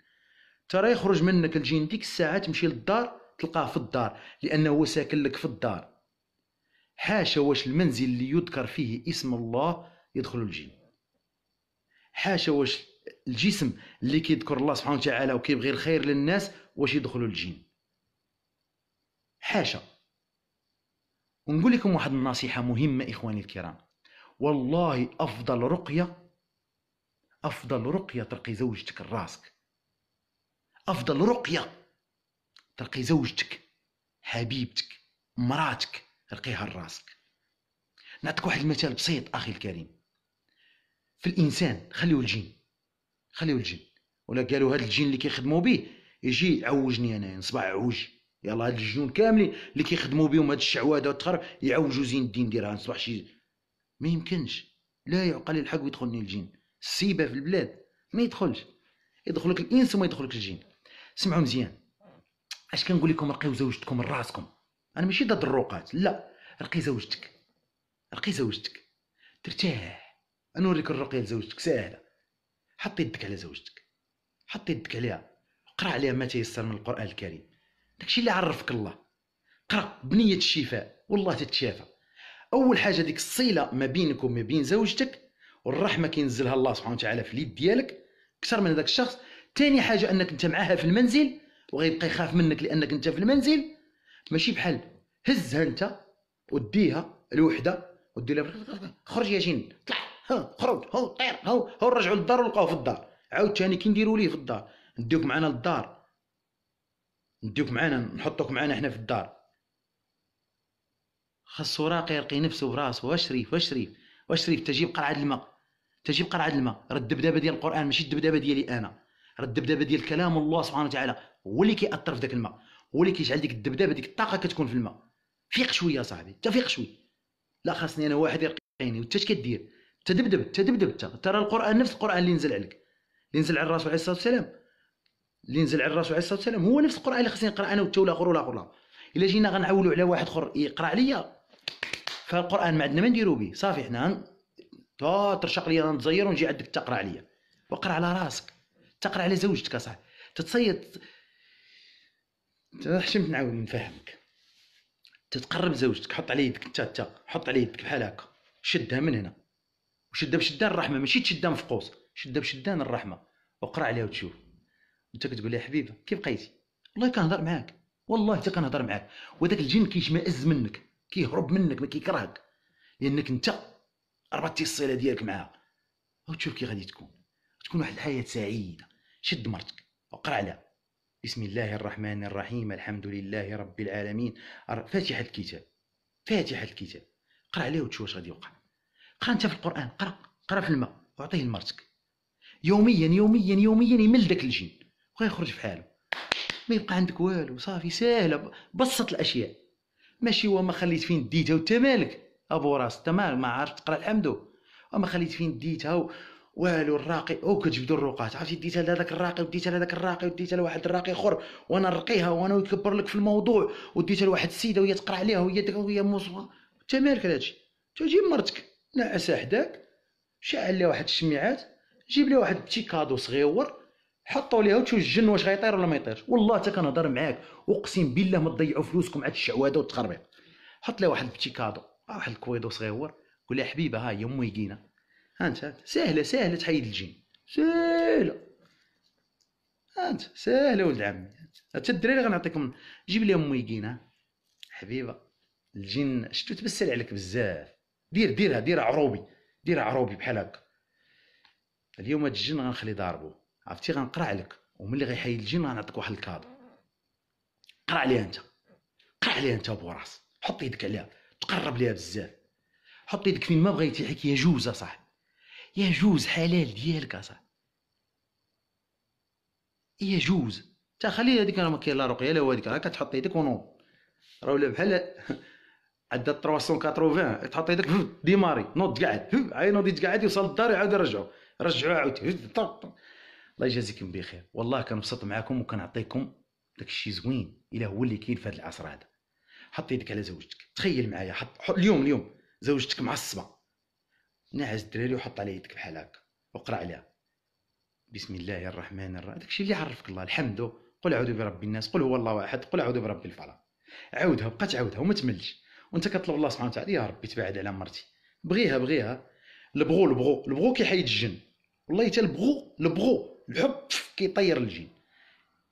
ترى يخرج منك الجن ديك الساعه تمشي للدار تلقاه في الدار لانه هو ساكن لك في الدار حاشا واش المنزل اللي يذكر فيه اسم الله يدخل الجن حاشا واش الجسم اللي كيذكر الله سبحانه وتعالى وكيبغي الخير للناس واش يدخلوا الجن حاشا ونقول لكم واحد النصيحة مهمة إخواني الكرام والله أفضل رقية أفضل رقية ترقي زوجتك لراسك أفضل رقية ترقي زوجتك حبيبتك مراتك رقيها لراسك نعطيك واحد المثال بسيط أخي الكريم في الإنسان خليه الجن خليو الجن ولا قالوا هذا الجن اللي كيخدموا به يجي يعوجني انايا نصبع عوج يلا هاد الجنون كاملين اللي كيخدموا بهم هاد الشعواده والتخر يعوجوا زين الدين ديالها نصبح شي ما يمكنش لا يعقل الحق ويدخلني الجن السيبه في البلاد ما يدخلش يدخلك الانس وما يدخلك الجن سمعوا مزيان اش كنقول لكم رقيو زوجتكم لراسكم راسكم انا ماشي ضد الروقات لا رقي زوجتك رقي زوجتك ترتاح نوريك الرقيه لزوجتك ساهله حط يدك على زوجتك حط يدك عليها قرا عليها ما تيسر من القران الكريم داكشي اللي عرفك الله قرا بنيه الشفاء والله تتشافى اول حاجه ديك الصله ما بينك وما بين زوجتك والرحمه كينزلها الله سبحانه وتعالى في اليد ديالك اكثر من هذاك الشخص ثاني حاجه انك انت معاها في المنزل وغيبقى يخاف منك لانك انت في المنزل ماشي بحال هزها انت وديها الوحده ودير لها خرج يا جن طلع ها خرج ها طير ها هاو رجعوا للدار ولقاوه في الدار عاوتاني كي نديروا ليه في الدار نديوك معنا للدار نديوك معنا نحطوك معنا حنا في الدار خاصو راقي يرقي نفسه براسو شريف واش شريف تجيب قرعه الماء تجيب قرعه الماء راه الدبدبه ديال القران ماشي الدبدبه ديالي انا راه الدبدبه ديال كلام الله سبحانه وتعالى هو اللي كيأثر في ذاك الماء هو اللي كيجعل ديك الدبدبه ديك الطاقه كتكون في الماء فيق شويه صاحبي تفيق شويه لا خاصني انا واحد يرقيني وانت اش كدير تدبدب تدبدب ترى القران نفس القران اللي نزل عليك اللي نزل على الرسول عليه الصلاه والسلام اللي نزل على الرسول عليه الصلاه والسلام هو نفس القران اللي خصني نقرا انا وانت ولا اخر ولا اخر الا جينا غنعولوا على واحد اخر يقرا عليا فالقران ما عندنا ما نديرو به صافي حنا ترشق لي نتزير ونجي عندك تقرا عليا وقرا على راسك تقرا على زوجتك اصاحبي تتصيد حشمت نعاود نفهمك تتقرب زوجتك حط على يدك انت حط على يدك بحال هكا شدها من هنا وشده بشدان الرحمه ماشي تشده مفقوس شده بشدان الرحمه وقرا عليها وتشوف انت كتقول لها حبيبه كيف بقيتي والله كنهضر معاك والله حتى كنهضر معاك وذاك الجن كيشمئز منك كيهرب منك ما كيكرهك لانك انت ربطتي الصله ديالك معاها وتشوف كي غادي تكون تكون واحد الحياه سعيده شد مرتك وقرا عليها بسم الله الرحمن الرحيم الحمد لله رب العالمين فاتحه الكتاب فاتحه الكتاب قرا عليه وتشوف واش غادي يوقع قرا انت في القران قرا قرا في الماء واعطيه لمرتك يوميا يوميا يوميا يمل داك الجن يخرج في حاله ما يبقى عندك والو صافي ساهله بسط الاشياء ماشي هو ما خليت فين ديتها وانت مالك ابو راس انت ما عرفت تقرا الحمد وما خليت فين ديتها و... والو الراقي او كتجبدوا الرقات عرفتي ديتها لهذاك الراقي وديتها لهذاك الراقي وديتها لواحد الراقي اخر وانا نرقيها وانا نكبر لك في الموضوع وديتها لواحد السيده وهي تقرا عليها وهي داك وهي موصوفه انت مالك على هادشي تجي مرتك نعس حداك شعل لي واحد الشميعات جيب لي واحد بتي كادو صغيور حطوا ليها وتشوف الجن واش غيطير ولا ما يطيرش والله حتى كنهضر معاك اقسم بالله ما تضيعوا فلوسكم على الشعواده والتخربيق حط لي واحد بتي كادو واحد الكويدو صغيور قول لها حبيبه ها هي امي يقينا انت ساهله ساهله تحيد الجن ساهله انت ساهله ولد عمي حتى الدراري غنعطيكم جيب لي امي يقينا حبيبه الجن شتو تبسل عليك بزاف دير ديرها دير عروبي دير عروبي بحال هكا اليوم هاد الجن غنخلي ضاربو عرفتي غنقرا عليك وملي غيحيد الجن غنعطيك واحد الكادو قرا عليها انت قرا عليها انت راس حط يدك عليها تقرب ليها بزاف حط يدك فين ما بغيتي حيت يجوز اصاحبي يجوز حلال ديالك اصاحبي يجوز تا خلي هذيك راه ما كاين لا رقيه لا والو هذيك راه كتحط يدك ونوض راه ولا بحال عندها 380 تحط يدك ديماري نوض قاعد عين نوض قاعد يوصل للدار يعاود يرجعو رجعو عاود الله يجازيكم بخير والله كنبسط معاكم وكنعطيكم داك الشيء زوين الا هو اللي كاين في هذا العصر هذا حط يدك على زوجتك تخيل معايا حط, حط اليوم اليوم زوجتك معصبه نعس الدراري وحط على يدك بحال هكا وقرا عليها بسم الله الرحمن الرحيم داكشي اللي عرفك الله الحمد قل اعوذ برب الناس قل هو الله واحد قل اعوذ برب الفلق عاودها بقى تعاودها وما تملش وانت كطلب الله سبحانه وتعالى يا ربي تبعد على مرتي بغيها بغيها البغو البغو البغو كيحيد الجن والله حتى البغو البغو الحب كيطير الجن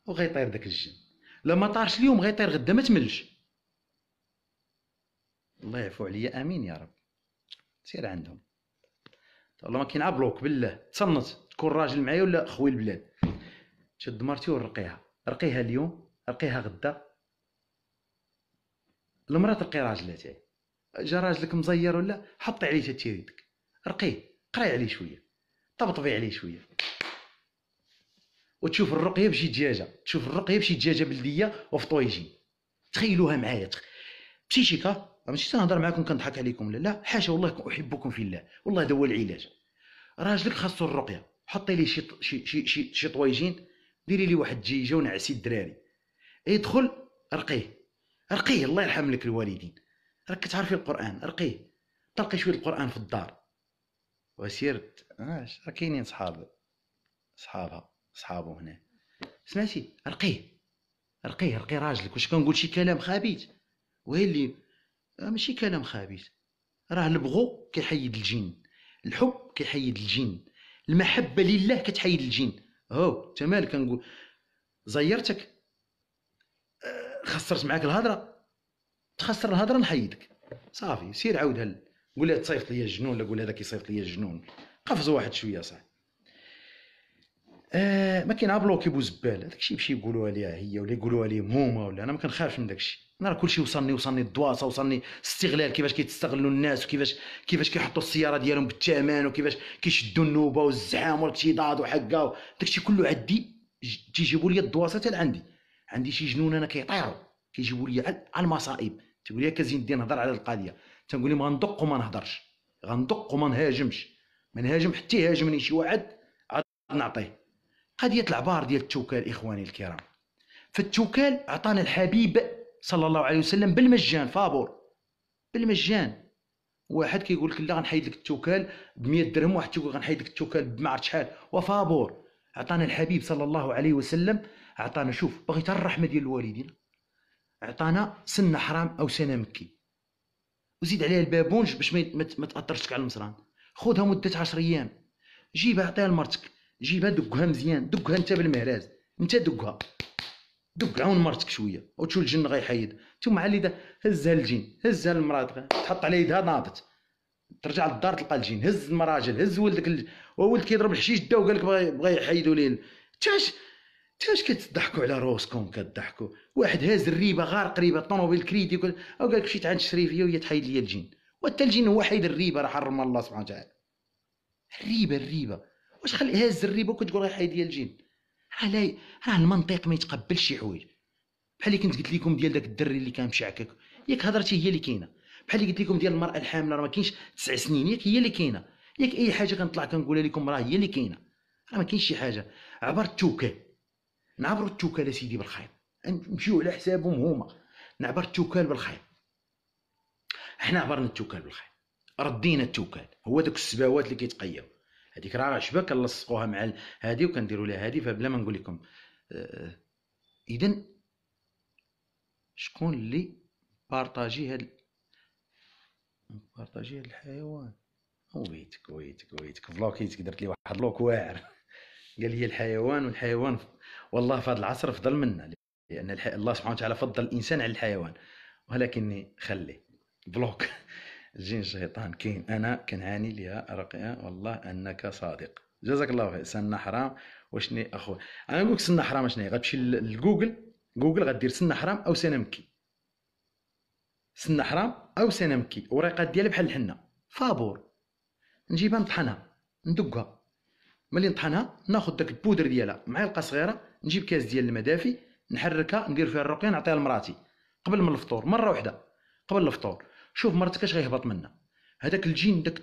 وغيطير داك الجن لما طارش اليوم غيطير غدا ما تملش الله يعفو عليا امين يا رب سير عندهم والله ما كاين عبلوك بالله تصنت تكون راجل معايا ولا خوي البلاد شد مرتي ورقيها رقيها اليوم رقيها غدا المراه تلقي راجلها تاعي جا راجلك مزير ولا حطي عليه تا يدك رقيه قري عليه شويه طبطبي عليه شويه وتشوف الرقيه بشي دجاجه تشوف الرقيه بشي دجاجه بلديه وفطويجي تخيلوها معايا ماشي شي ماشي تنهضر معاكم كنضحك عليكم لا لا حاشا والله احبكم في الله والله هذا هو العلاج راجلك خاصو الرقيه حطي ليه شي شي شي شي, شي طويجين ديري ليه واحد جيجه ونعسي الدراري يدخل رقيه رقيه الله يرحم لك الوالدين راك كتعرفي القران رقيه تلقي شويه القران في الدار وسيرت اش راه كاينين صحاب صحابها صحابو هنا سمعتي رقيه رقيه رقي راجلك واش كنقول شي كلام خبيث وهي اللي آه، ماشي كلام خبيث راه البغو كيحيد الجن الحب كيحيد الجن المحبه لله كتحيد الجن هو انت كنقول زيرتك خسرت معاك الهضره تخسر الهضره نحيدك صافي سير عاودها هل قول لها تصيفط لي الجنون ولا قول هذا كيصيفط لي الجنون قفزوا واحد شويه صح آه ما كاين بلوكي بو زبال هذاك الشيء يقولوها ليها هي ولا يقولوها لي هما ولا انا ما كنخافش من داك الشيء انا راه كلشي وصلني وصلني الدواسه وصلني استغلال كيفاش كيتستغلوا الناس وكيفاش كيفاش كيحطوا السياره ديالهم بالثمن وكيفاش كيشدوا النوبه والزحام والاكتضاد وحكا داك الشيء كله عندي تيجيبوا لي الدواسه حتى عندي عندي شي جنون انا كيطيروا كيجيبوا لي على المصائب تقول لي كازين الدين هضر على القضيه تنقول لهم غندق وما نهضرش غندق وما نهاجمش ما نهاجم حتى يهاجمني شي واحد عاد نعطيه قضيه العبار ديال التوكال اخواني الكرام فالتوكال عطانا الحبيب صلى الله عليه وسلم بالمجان فابور بالمجان واحد كيقول لك لا غنحيد لك التوكال ب 100 درهم واحد تيقول غنحيد لك التوكال بما عرفت شحال وفابور عطانا الحبيب صلى الله عليه وسلم عطانا شوف باغي تا الرحمه ديال الوالدين عطانا سنه حرام او سنه مكي وزيد عليها البابونج باش ما تاثرش على المصران خذها مده 10 ايام جيبها عطيها لمرتك جيبها دقها مزيان دقها انت بالمهراز انت دقها دق عون مرتك شويه وتشوف الجن غيحيد ثم على هزها للجين هزها للمراه تحط على يدها ناضت ترجع للدار تلقى الجين هز المراجل هز ولدك ال... وولد كيضرب الحشيش داو قال لك بغى بغى يحيدوا ليه تاش تاش كتضحكوا على روسكم كتضحكوا واحد هاز الريبه غار قريبه الطوموبيل كريدي وقال قالك مشيت عند شريفيه وهي تحيد لي الجن وحتى الجن هو حيد الريبه راه حرم الله سبحانه وتعالى الريبه الريبه واش خلي هاز الريبه وكتقول راه حيد لي الجن راه لا راه المنطق ما يتقبلش شي حوايج بحال اللي كنت قلت لكم ديال داك الدري اللي كان مشعكك ياك هضرتي هي اللي كاينه بحال اللي قلت لكم ديال المراه الحامله راه ما كاينش تسع سنين ياك هي اللي كاينه ياك اي حاجه كنطلع كنقولها لكم راه هي اللي كاينه راه ما كاينش شي حاجه عبر التوكل نعبر التوكال سيدي بالخير نمشيو على حسابهم هما نعبر التوكال بالخير حنا عبرنا التوكال بالخير ردينا التوكال هو داك السباوات اللي كيتقيو هذيك راه شبك كنلصقوها مع هذه وكنديروا لها هذه فبلا ما نقول لكم آه، اذا شكون اللي بارطاجي هاد بارطاجي هاد الحيوان ويتك ويتك ويتك فلوكيتك درت لي واحد لوك واعر قال لي الحيوان والحيوان والله في هذا العصر فضل منا لان الح... الله سبحانه وتعالى فضل الانسان على الحيوان ولكني خلي بلوك الجن الشيطان كاين انا كنعاني ليها رقية والله انك صادق جزاك الله خير سنة حرام وشني اخو انا نقول سنة حرام شني غتمشي لجوجل جوجل غدير سنة حرام او سنة مكي سنة حرام او سنة مكي وريقات ديالها بحال الحنة فابور نجيبها نطحنها ندقها ملي نطحنها ناخذ داك البودر ديالها معلقه صغيره نجيب كاس ديال المدافي نحركها ندير فيها الرقيه نعطيها لمراتي قبل من الفطور مره واحده قبل الفطور شوف مرتك اش غيهبط منا هذاك الجين داك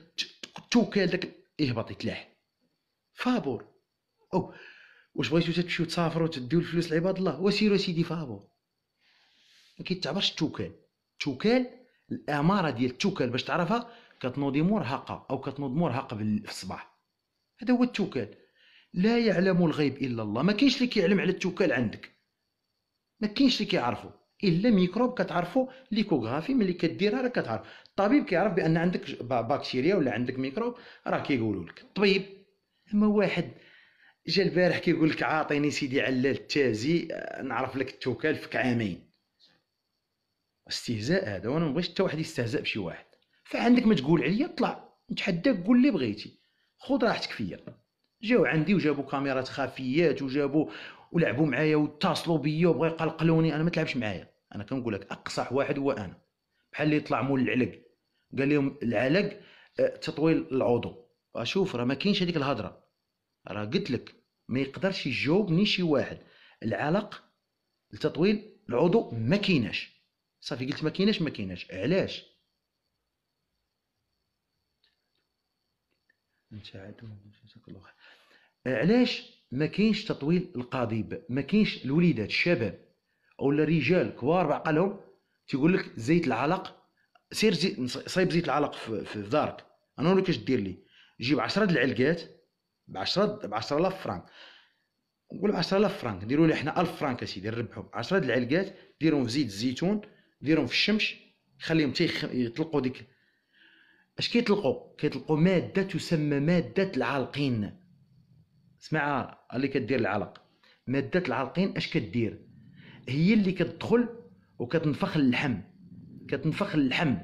التوكال داك يهبط يتلاح فابور او واش بغيتو تمشيو تسافروا تديو الفلوس لعباد الله وسيروا سيدي فابور ما كيتعبرش التوكال التوكال الاماره ديال التوكال باش تعرفها كتنوضي مرهقه او كتنوض مرهقه في الصباح هذا هو التوكال لا يعلم الغيب الا الله ما كاينش اللي كيعلم على التوكال عندك ما كاينش اللي كيعرفو الا ميكروب كتعرفو ليكوغرافي ملي كديرها راه كتعرف الطبيب كيعرف بان عندك بكتيريا ولا عندك ميكروب راه كيقولوا لك الطبيب اما واحد جا البارح كيقول لك عاطيني سيدي علال التازي آه، نعرف لك التوكال فك عامين استهزاء هذا وانا مبغيش حتى واحد يستهزأ بشي واحد فعندك ما تقول عليا طلع نتحداك قول لي بغيتي خذ راحتك فيا جاو عندي وجابوا كاميرات خفيات وجابوا ولعبوا معايا واتصلوا بيا وبغاو يقلقلوني انا ما تلعبش معايا انا كنقول لك اقصح واحد هو انا بحال اللي طلع مول العلق قال لهم العلق آه، تطويل العضو اشوف راه ما كاينش هذيك الهضره راه قلت لك ما يقدرش يجاوبني شي واحد العلق لتطويل العضو ما كايناش صافي قلت ما كايناش ما كايناش علاش نساعدهم جزاك الله آه، علاش ما كاينش تطويل القضيب ما كاينش الوليدات الشباب او الرجال كبار بعقلهم تيقول لك زيت العلق سير زي صايب زيت العلق في, في دارك انا نقول لك اش دير لي جيب 10 العلقات ب 10 ب 10000 فرانك نقول 10000 فرانك نديروا لي حنا 1000 فرانك اسيدي نربحوا 10 العلقات ديرهم في زيت الزيتون ديرهم في الشمس خليهم تيخ يطلقوا ديك اش كيطلقوا كيطلقوا ماده تسمى ماده العالقين اسمع اللي كدير العلق ماده العالقين اش كدير هي اللي كتدخل وكتنفخ اللحم كتنفخ اللحم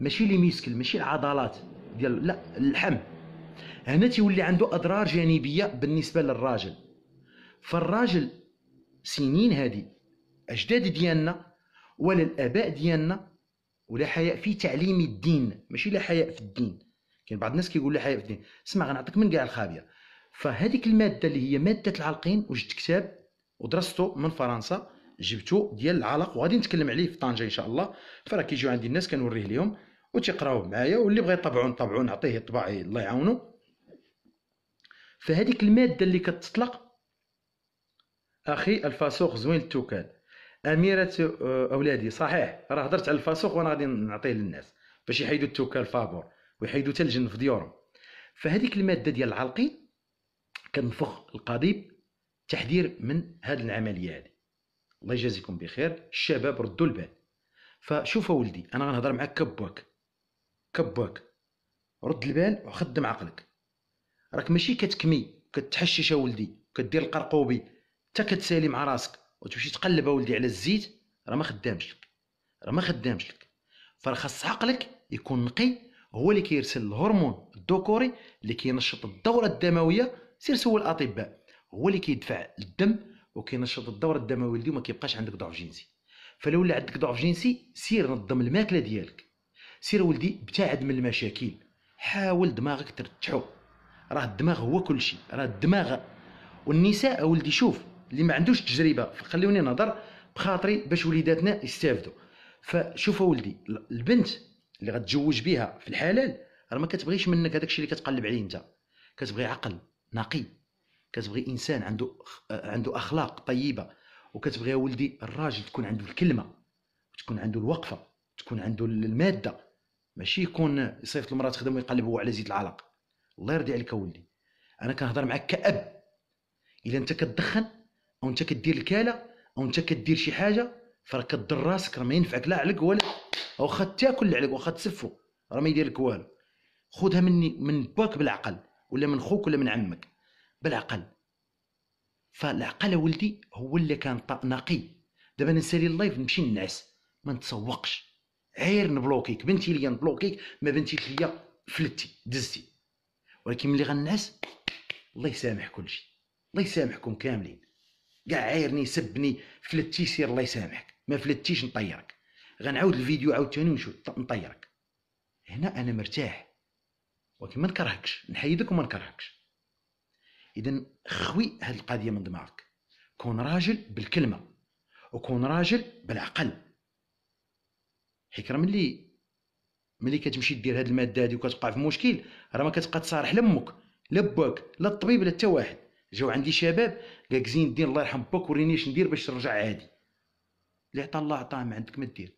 ماشي لي ميسكل ماشي العضلات ديال لا اللحم هنا تيولي عنده اضرار جانبيه بالنسبه للراجل فالراجل سنين هذه اجداد ديالنا ولا الاباء ديالنا ولا حياء في تعليم الدين ماشي لا حياء في الدين كاين بعض الناس كيقول لا حياء في الدين اسمع غنعطيك من كاع الخابيه فهذيك الماده اللي هي ماده العالقين وجدت كتاب ودرسته من فرنسا جبته ديال العلق وغادي نتكلم عليه في طنجه ان شاء الله فراه كيجيو عندي الناس كنوريه لهم وتيقراوه معايا واللي بغى يطبعو نطبعو نعطيه يطبعه الله يعاونو فهذيك الماده اللي كتطلق اخي الفاسوق زوين التوكال اميره آه، اولادي صحيح راه هضرت على الفاسوق وانا غادي نعطيه للناس باش يحيدوا التوكا الفابور ويحيدوا حتى الجن في ديورهم فهذيك الماده ديال العلقي كنفخ القضيب تحذير من هذه العمليه هذه الله يجازيكم بخير الشباب ردوا البال فشوف ولدي انا غنهضر معك كبوك كبوك رد البال وخدم عقلك راك ماشي كتكمي كتحشش ولدي كدير القرقوبي حتى كتسالي مع راسك وتمشي تقلب اولدي على الزيت راه ما خدامش لك راه ما خدامش لك فراه خاص عقلك يكون نقي هو اللي كيرسل الهرمون الذكوري اللي كينشط الدوره الدمويه سير سول الاطباء هو اللي كيدفع الدم وكينشط الدوره الدمويه اللي ما كيبقاش عندك ضعف جنسي فلو عندك ضعف جنسي سير نظم الماكله ديالك سير ولدي ابتعد من المشاكل حاول دماغك ترتاحو راه الدماغ هو كل شيء راه الدماغ والنساء ولدي شوف اللي ما عندوش تجربه فخلوني نهضر بخاطري باش وليداتنا يستافدوا فشوف ولدي البنت اللي غتزوج بها في الحلال راه ما كتبغيش منك هذاك الشيء اللي كتقلب عليه انت كتبغي عقل نقي كتبغي انسان عنده آه، عنده اخلاق طيبه وكتبغي يا ولدي الراجل تكون عنده الكلمه وتكون عنده الوقفه تكون عنده الماده ماشي يكون يصيفط المراه تخدم ويقلب هو على زيت العلق الله يرضي عليك ولدي انا كنهضر معك كاب الا انت كتدخن او انت كدير الكاله او انت كدير شي حاجه فراك كضر راسك راه ما ينفعك لا عليك ولا واخا تاكل عليك واخا تسفو راه ما يدير لك والو خذها مني من باك بالعقل ولا من خوك ولا من عمك بالعقل فالعقل ولدي هو اللي كان نقي دابا نسالي اللايف نمشي ننعس ما نتسوقش عير نبلوكيك بنتي ليا نبلوكيك ما بنتيش ليا فلتي دزتي ولكن ملي غنعس الله يسامح كلشي الله يسامحكم كاملين كاع عايرني سبني فلتي سير الله يسامحك ما فلتيش نطيرك غنعاود الفيديو عاوتاني ونشوف نطيرك هنا انا مرتاح ولكن ما نكرهكش نحيدك وما نكرهكش اذا خوي هاد القضيه من دماغك كون راجل بالكلمه وكون راجل بالعقل حيت ملي ملي كتمشي دير هاد الماده هادي وكتوقع في مشكل راه ما كتبقى تصارح لا امك لا باك لا الطبيب لا حتى واحد جاو عندي شباب قالك زين الدين الله يرحم باك وريني اش ندير باش نرجع عادي اللي عطى الله عطاه ما عندك ما دير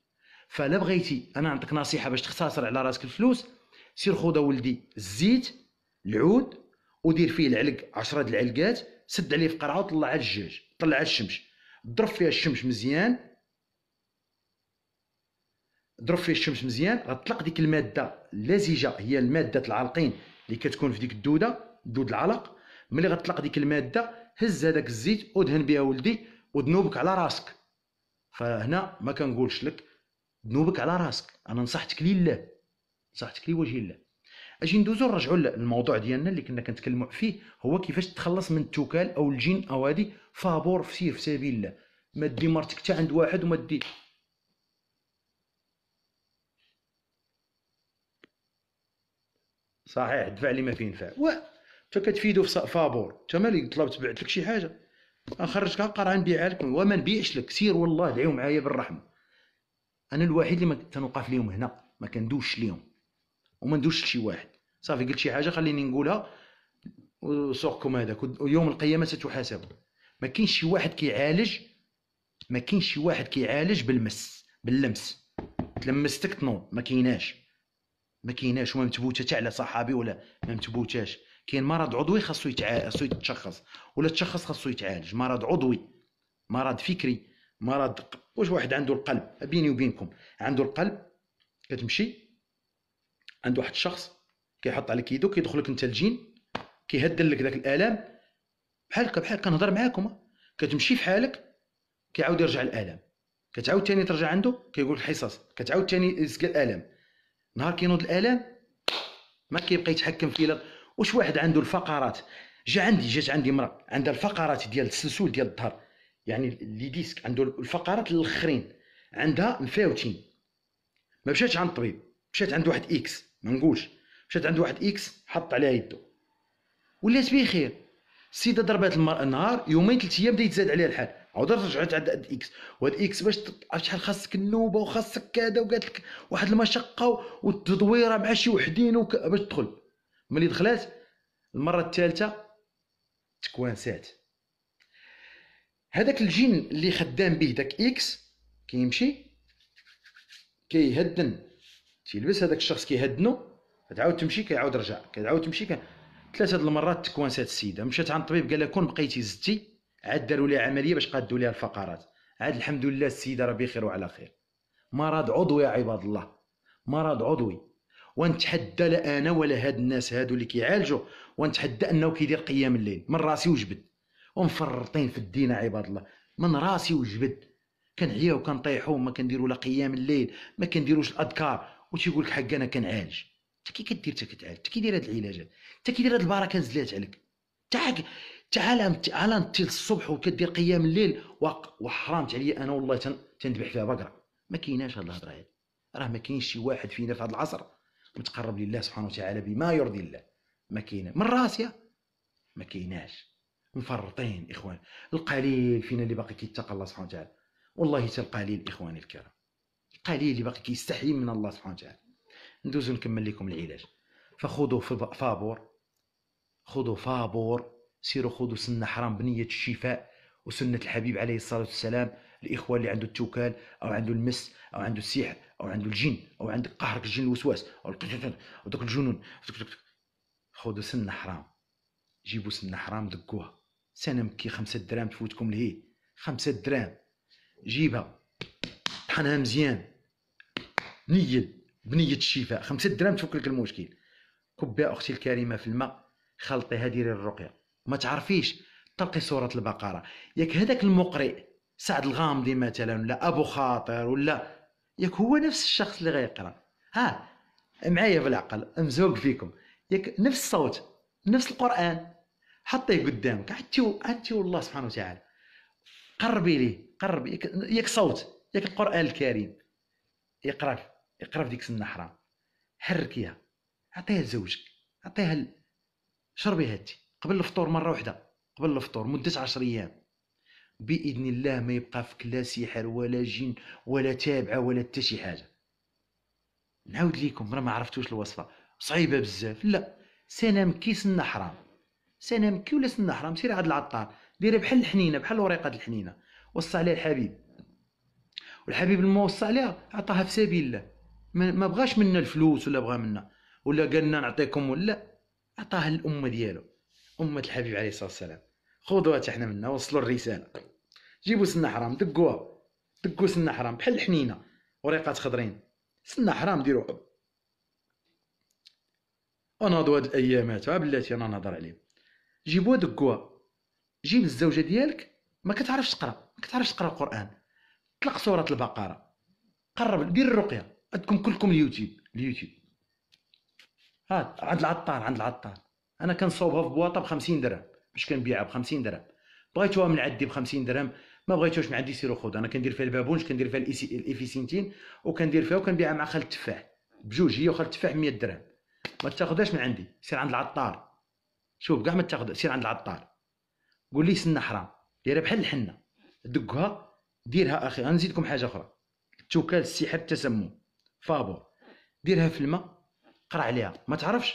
فلا بغيتي انا نعطيك نصيحه باش تختصر على راسك الفلوس سير خذ ولدي الزيت العود ودير فيه العلق 10 د العلقات سد عليه في قرعه وطلع على الجاج طلع على الشمس ضرب فيها الشمس مزيان ضرب فيها الشمس مزيان غتطلق ديك الماده اللزجه هي الماده العالقين اللي كتكون في ديك الدوده دود العلق ملي غتطلق ديك الماده هز هذاك الزيت ودهن بها ولدي وذنوبك على راسك فهنا ما كنقولش لك ذنوبك على راسك انا نصحتك لله نصحتك لوجه الله اجي ندوزو نرجعو للموضوع ديالنا اللي كنا كنتكلموا فيه هو كيفاش تخلص من التوكال او الجن او هادي فابور في سير في سبيل الله ما دي مرتك حتى عند واحد وما دي صحيح دفع لي ما فيه نفع فكتفيدو في فابور انت مالي طلبت بعت لك شي حاجه غنخرجك هكا راه نبيعها لك وما نبيعش لك سير والله دعيو معايا بالرحمه انا الوحيد اللي ما تنوقف ليهم هنا ما كندوش ليهم وما ندوش لشي واحد صافي قلت شي حاجه خليني نقولها وسوقكم هذاك ويوم القيامه ستحاسبوا ما كاينش شي واحد كيعالج ما كاينش شي واحد كيعالج بالمس باللمس تلمستك تنوض ما كايناش ما كايناش وما متبوته على صحابي ولا ما متبوتش كاين مرض عضوي خاصو يتع... خاصو يتشخص ولا تشخص خاصو يتعالج مرض عضوي مرض فكري مرض واش واحد عنده القلب بيني وبينكم عنده القلب كتمشي عند واحد الشخص كيحط عليك يدو كيدخل لك انت الجين كيهدل لك داك الالام بحال هكا بحال كنهضر معاكم كتمشي في حالك كيعاود يرجع الالام كتعاود ثاني ترجع عنده كيقول الحصص حصص كتعاود ثاني يسقى الالام نهار كينوض الالام ما كيبقى يتحكم فيه واش واحد عنده الفقرات جا عندي جات عندي امراه عندها الفقرات ديال السلسول ديال الظهر يعني لي ديسك عنده الفقرات الاخرين عندها مفاوتين ما مشاتش عند الطبيب مشات عند واحد اكس ما نقولش مشات عند واحد اكس حط عليها يدو ولات بخير السيده ضربات المراه النهار يومين ثلاث ايام بدا يتزاد عليها الحال عاود رجعت عند اكس وهاد اكس باش شحال خاصك النوبه وخاصك كذا وقالت لك واحد المشقه والتدويره مع شي وحدين باش تدخل ملي دخلات المره الثالثه تكوانسات هذاك الجن اللي خدام به داك اكس كيمشي كيهدن تيلبس هذاك الشخص كيهدنو تعاود تمشي كيعاود رجع كتعاود تمشي كي... ثلاثه المرات تكوانسات السيده مشات عند الطبيب قال لها كون بقيتي زدتي عاد داروا ليها عمليه باش قادوا لها الفقرات عاد الحمد لله السيده راه بخير وعلى خير مرض عضوي يا عباد الله مرض عضوي ونتحدى لا انا ولا هاد الناس هادو اللي كيعالجوا ونتحدى انه كيدير قيام الليل من راسي وجبد ومفرطين في الدين عباد الله من راسي وجبد كنعياو كنطيحو ما كنديرو لا قيام الليل ما كنديروش الاذكار وتيقول لك حق انا كنعالج انت كي كدير انت كتعالج انت كيدير هاد العلاجات انت كيدير هاد البركه نزلات عليك تعال تعال تعال انت الصبح وكدير قيام الليل وحرامت عليا انا والله تندبح فيها بقره ما كايناش هاد الهضره هادي راه ما كاينش شي واحد فينا في هاد العصر متقرب لله سبحانه وتعالى بما يرضي الله ما كاين من راسيه ما كايناش مفرطين اخوان القليل فينا اللي باقي كيتقى الله سبحانه وتعالى والله حتى القليل اخواني الكرام القليل اللي باقي كيستحي من الله سبحانه وتعالى ندوزو نكمل لكم العلاج فخذوا فابور خذوا فابور سيروا خذوا سنه حرام بنيه الشفاء وسنه الحبيب عليه الصلاه والسلام الاخوان اللي عنده التوكال او عنده المس او عنده السحر او عنده الجن او عندك قهرك الجن الوسواس او دوك الجنون خذوا سنه حرام جيبوا سنه حرام دقوها سنه مكي خمسة دراهم تفوتكم لهي خمسة دراهم جيبها طحنها مزيان نيل بنية الشفاء خمسة دراهم تفك لك المشكل كبي أختي الكريمة في الماء خلطيها ديري الرقية ما تعرفيش تلقي سورة البقرة ياك هذاك المقرئ سعد الغامدي مثلا ولا أبو خاطر ولا ياك هو نفس الشخص اللي غيقرا ها معايا بالعقل مزوق فيكم ياك نفس الصوت نفس القران حطيه قدامك حتى عتيو الله سبحانه وتعالى قربي ليه قرب ياك صوت ياك القران الكريم يقرا يقرا في ديك النحره حركيها عطيها لزوجك عطيها شربيها شربي هاتي قبل الفطور مره واحده قبل الفطور مده 10 ايام باذن الله ما يبقى فيك لا سحر ولا جن ولا تابعه ولا حتى شي حاجه نعاود ليكم راه ما عرفتوش الوصفه صعيبه بزاف لا كي سنة حرام كي ولا سن حرام سير عند العطار ديرها بحال الحنينه بحال وريقه الحنينه وصى عليها الحبيب والحبيب لما وصى عليها عطاها في سبيل الله ما بغاش منا الفلوس ولا بغا منا ولا قالنا نعطيكم ولا عطاها الامه ديالو امه الحبيب عليه الصلاه والسلام خذوها حنا منا وصلوا الرساله جيبوا سنة حرام دقوها دقوا سنة حرام بحال الحنينة وريقات خضرين سنة حرام ديروا حب وناضوا هاد الايامات ها بلاتي انا نهضر عليهم جيبوها دقوها جيب الزوجه ديالك ما كتعرفش تقرا ما كتعرفش تقرا القران طلق سوره البقره قرب دير الرقيه عندكم كلكم اليوتيوب اليوتيوب هاد عند العطار عند العطار انا كنصوبها في بواطه ب 50 درهم باش كنبيعها ب 50 درهم بغيتوها من عندي ب 50 درهم ما بغيتوش من عندي سيرو انا كندير فيها البابونج كندير فيها الافيسنتين وكندير فيها وكنبيعها مع خل التفاح بجوج هي وخل التفاح 100 درهم ما تاخذهاش من عندي سير عند العطار شوف كاع ما تاخذ سير عند العطار قول لي سنه حرام ديرها بحال الحنه دقها ديرها اخي غنزيدكم حاجه اخرى التوكال السحر التسمم فابور ديرها في الماء قرا عليها ما تعرفش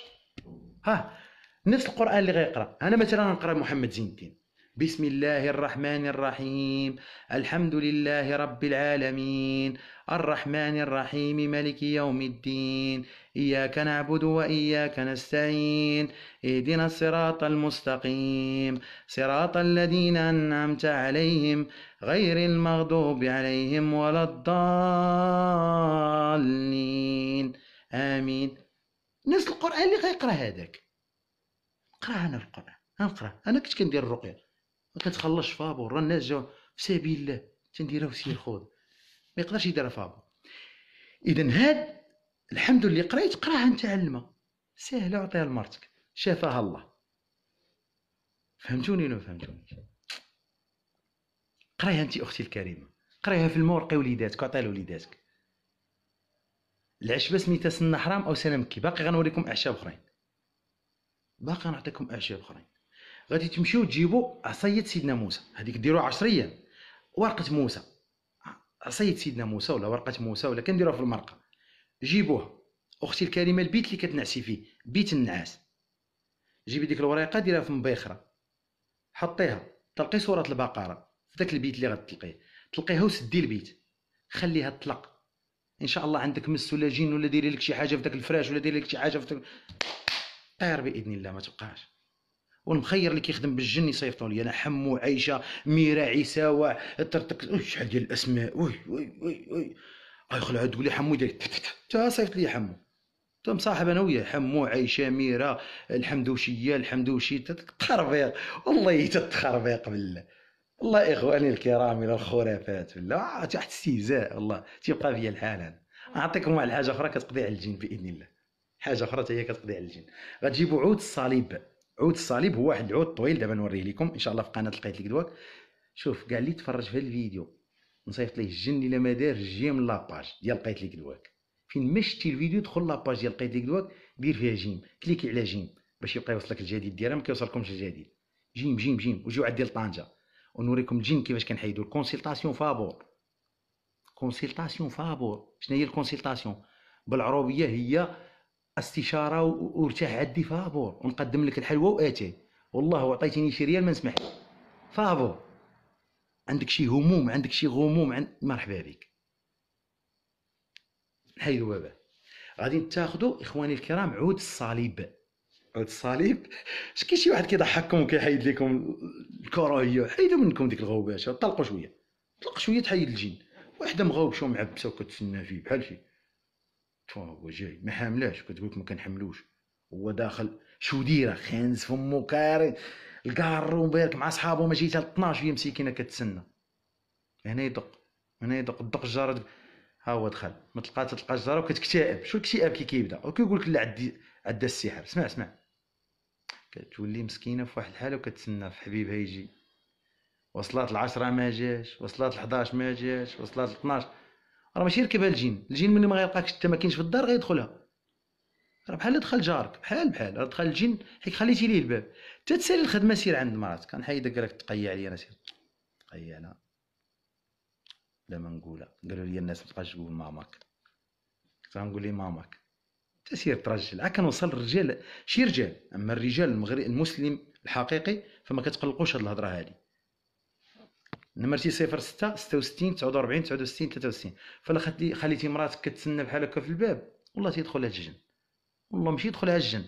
ها نفس القران اللي غيقرا انا مثلا نقرا محمد زين الدين بسم الله الرحمن الرحيم الحمد لله رب العالمين الرحمن الرحيم ملك يوم الدين إياك نعبد وإياك نستعين اهدنا الصراط المستقيم صراط الذين أنعمت عليهم غير المغضوب عليهم ولا الضالين آمين نفس القرآن اللي غيقرأ هذاك قرأ أنا القرآن أنا نقرأ أنا كنت كندير الرقية ما كتخلصش فابور راه الناس جاو في سبيل الله تنديرها وسير خود ما يقدرش يديرها فابور اذا هاد الحمد لله قريت قراها انت علمها سهله وعطيها لمرتك شافاها الله فهمتوني ولا فهمتونيش قرايها انت اختي الكريمه قرايها في المورقي وليداتك وعطيها لوليداتك العشبه سميتها سنة حرام او سنة مكي باقي غنوريكم اعشاب اخرين باقي غنعطيكم اعشاب اخرين غادي تمشيو تجيبوا عصايه سيدنا موسى هذيك ديروا 10 ايام ورقه موسى عصايه سيدنا موسى ولا ورقه موسى ولا كنديروها في المرقه جيبوها اختي الكريمه البيت اللي كتنعسي فيه بيت النعاس جيبي ديك الوريقه ديرها في مبيخره حطيها تلقي سوره البقره في داك البيت اللي غتلقيه تلقيها وسدي البيت خليها تطلق ان شاء الله عندك مس ولا جن ولا ديري لك شي حاجه في داك الفراش ولا ديري لك شي حاجه في داك... طير باذن الله ما تبقاش والمخير اللي كيخدم بالجن يصيفطوا لي انا حمو عايشه ميرا عيساوع ترتك شحال ديال الاسماء وي وي وي وي خلعه تقول لي حمو يدير تا صيفط لي حمو تا مصاحب انا وياه حمو عايشه ميرا الحمدوشيه الحمدوشي تخربيق والله تتخربيق بالله والله اخواني الكرام الى الخرافات بالله آه، واحد استهزاء والله تيبقى فيا الحال انا نعطيكم واحد الحاجه اخرى كتقضي على الجن باذن الله حاجه اخرى هي كتقضي على الجن غتجيبوا عود الصليب عود الصليب هو واحد العود طويل دابا نوريه لكم ان شاء الله في قناه لقيت الكدوات شوف كاع اللي تفرج في هذا الفيديو نصيفط ليه الجن الا ما دار جي من لاباج ديال لقيت الكدواك فين ما شتي الفيديو دخل لاباج ديال لقيت الكدواك دير فيها جيم كليكي على جيم باش يبقى يوصلك الجديد ديالها ما كيوصلكمش الجديد جيم جيم جيم وجيو عند ديال طنجه ونوريكم الجن كيفاش كنحيدو الكونسلطاسيون فابور كونسلطاسيون فابور شنو هي الكونسلطاسيون بالعربيه هي استشاره وارتاح عندي فابور ونقدم لك الحلوى واتي والله عطيتيني شي ريال ما نسمح لك فابور عندك شي هموم عندك شي غموم عن... مرحبا بك هاي بابا غادي تاخذوا اخواني الكرام عود الصليب عود الصليب اش كاين شي واحد كيضحككم وكيحيد لكم الكراهيه حيدوا منكم ديك الغوباشه طلقوا شويه طلق شويه تحيد الجن واحده مغوبشه ومعبسه وكتسنى فيه بحال شي هو جاي ما حاملاش كنت قلت ما كنحملوش هو داخل شو ديره خانز فمو كاري الكار ومبارك مع صحابو ما جيت 12 هي مسكينه كتسنى هنا يدق هنا يدق دق الجار ها هو دخل ما تلقى تلقى الجاره وكتكتئب شو الاكتئاب كي كيبدا وكيقول لك لا عدي عدا السحر سمع سمع كتولي مسكينه في واحد الحاله وكتسنى في حبيبها يجي وصلات العشرة ما جاش وصلات ال11 ما جاش وصلات ال12 راه ماشي يركبها الجين الجين ملي ما غيلقاكش انت ما كاينش في الدار غيدخلها راه بحال دخل جارك بحال بحال راه دخل الجن حيت خليتي ليه الباب حتى تسالي الخدمه سير عند مراتك كنحيدك قالك تقيع عليا انا سير تقيع انا لا ما نقولها قالوا لي الناس متبقاش تقول ماماك كنت غنقول لي ماماك حتى سير ترجل عا كنوصل الرجال شي رجال اما الرجال المغرب المسلم الحقيقي فما كتقلقوش هاد الهضره هادي نمرتي 06 66 49 69 63 فلا خليتي مراتك كتسنى بحال هكا في الباب والله تيدخلها الجن والله ماشي يدخلها الجن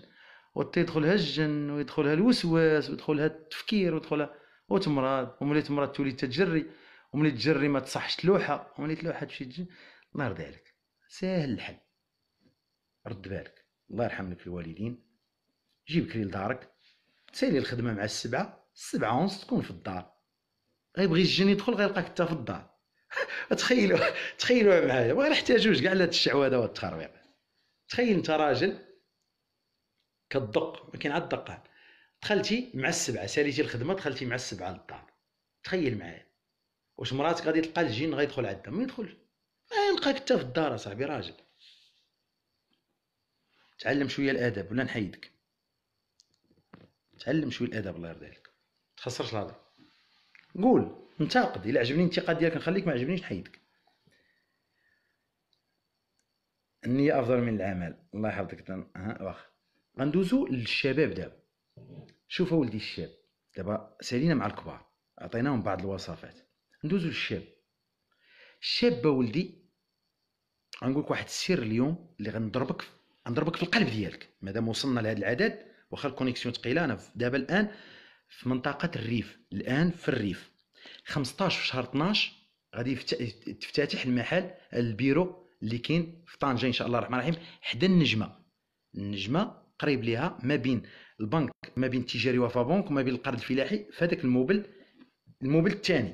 وتيدخلها الجن ويدخلها الوسواس ويدخلها التفكير ويدخلها وتمرض وملي تمرض تولي تجري وملي تجري ما تصحش تلوحه وملي تلوحه تمشي تجن الله يرضي عليك ساهل الحل رد بالك الله يرحم لك الوالدين جيب كري لدارك تسالي الخدمه مع السبعه السبعه ونص تكون في الدار غيبغي الجن يدخل غيلقاك انت في الدار تخيلوا تخيلوا معايا ما نحتاجوش كاع لهاد الشعوذه والتخربيق تخيل انت راجل كدق ما كاين عاد دخلتي مع السبعه ساليتي الخدمه دخلتي مع السبعه للدار تخيل معايا واش مراتك غادي تلقى الجن غيدخل عندها ما يدخلش ما يلقاك حتى في الدار اصاحبي راجل تعلم شويه الادب ولا نحيدك تعلم شويه الادب الله يرضي عليك تخسرش الهضره قول انتقد الا عجبني الانتقاد ديالك نخليك ما عجبنيش نحيدك النية افضل من العمل الله يحفظك ها واخا غندوزو للشباب دابا شوف ولدي الشاب دابا سالينا مع الكبار عطيناهم بعض الوصفات ندوزو للشاب الشاب ولدي غنقولك واحد السر اليوم اللي غنضربك غنضربك في القلب ديالك مادام وصلنا لهذا العدد واخا الكونيكسيون ثقيله انا دابا الان في منطقة الريف الآن في الريف 15 في شهر 12 غادي تفتتح المحل البيرو اللي كاين في طنجة إن شاء الله الرحمن الرحيم حدا النجمة النجمة قريب ليها ما بين البنك ما بين التجاري وفا بنك وما بين القرض الفلاحي في هذاك الموبل الموبل الثاني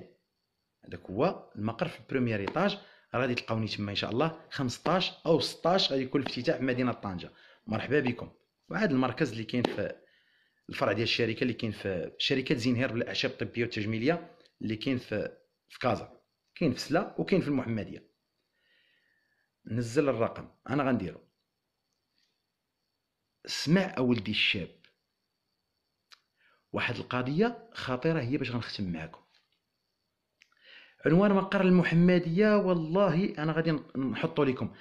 هذاك هو المقر في البروميير ايطاج غادي تلقاوني تما ان شاء الله 15 او 16 غادي يكون الافتتاح في مدينه طنجه مرحبا بكم وهذا المركز اللي كاين في الفرع ديال الشركه اللي كاين في شركه زينهير للاعشاب الطبيه والتجميليه اللي كاين في في كازا كاين في سلا وكاين في المحمديه نزل الرقم انا غنديرو سمع اولدي الشاب واحد القضيه خطيره هي باش غنختم معكم عنوان مقر المحمديه والله انا غادي نحطو لكم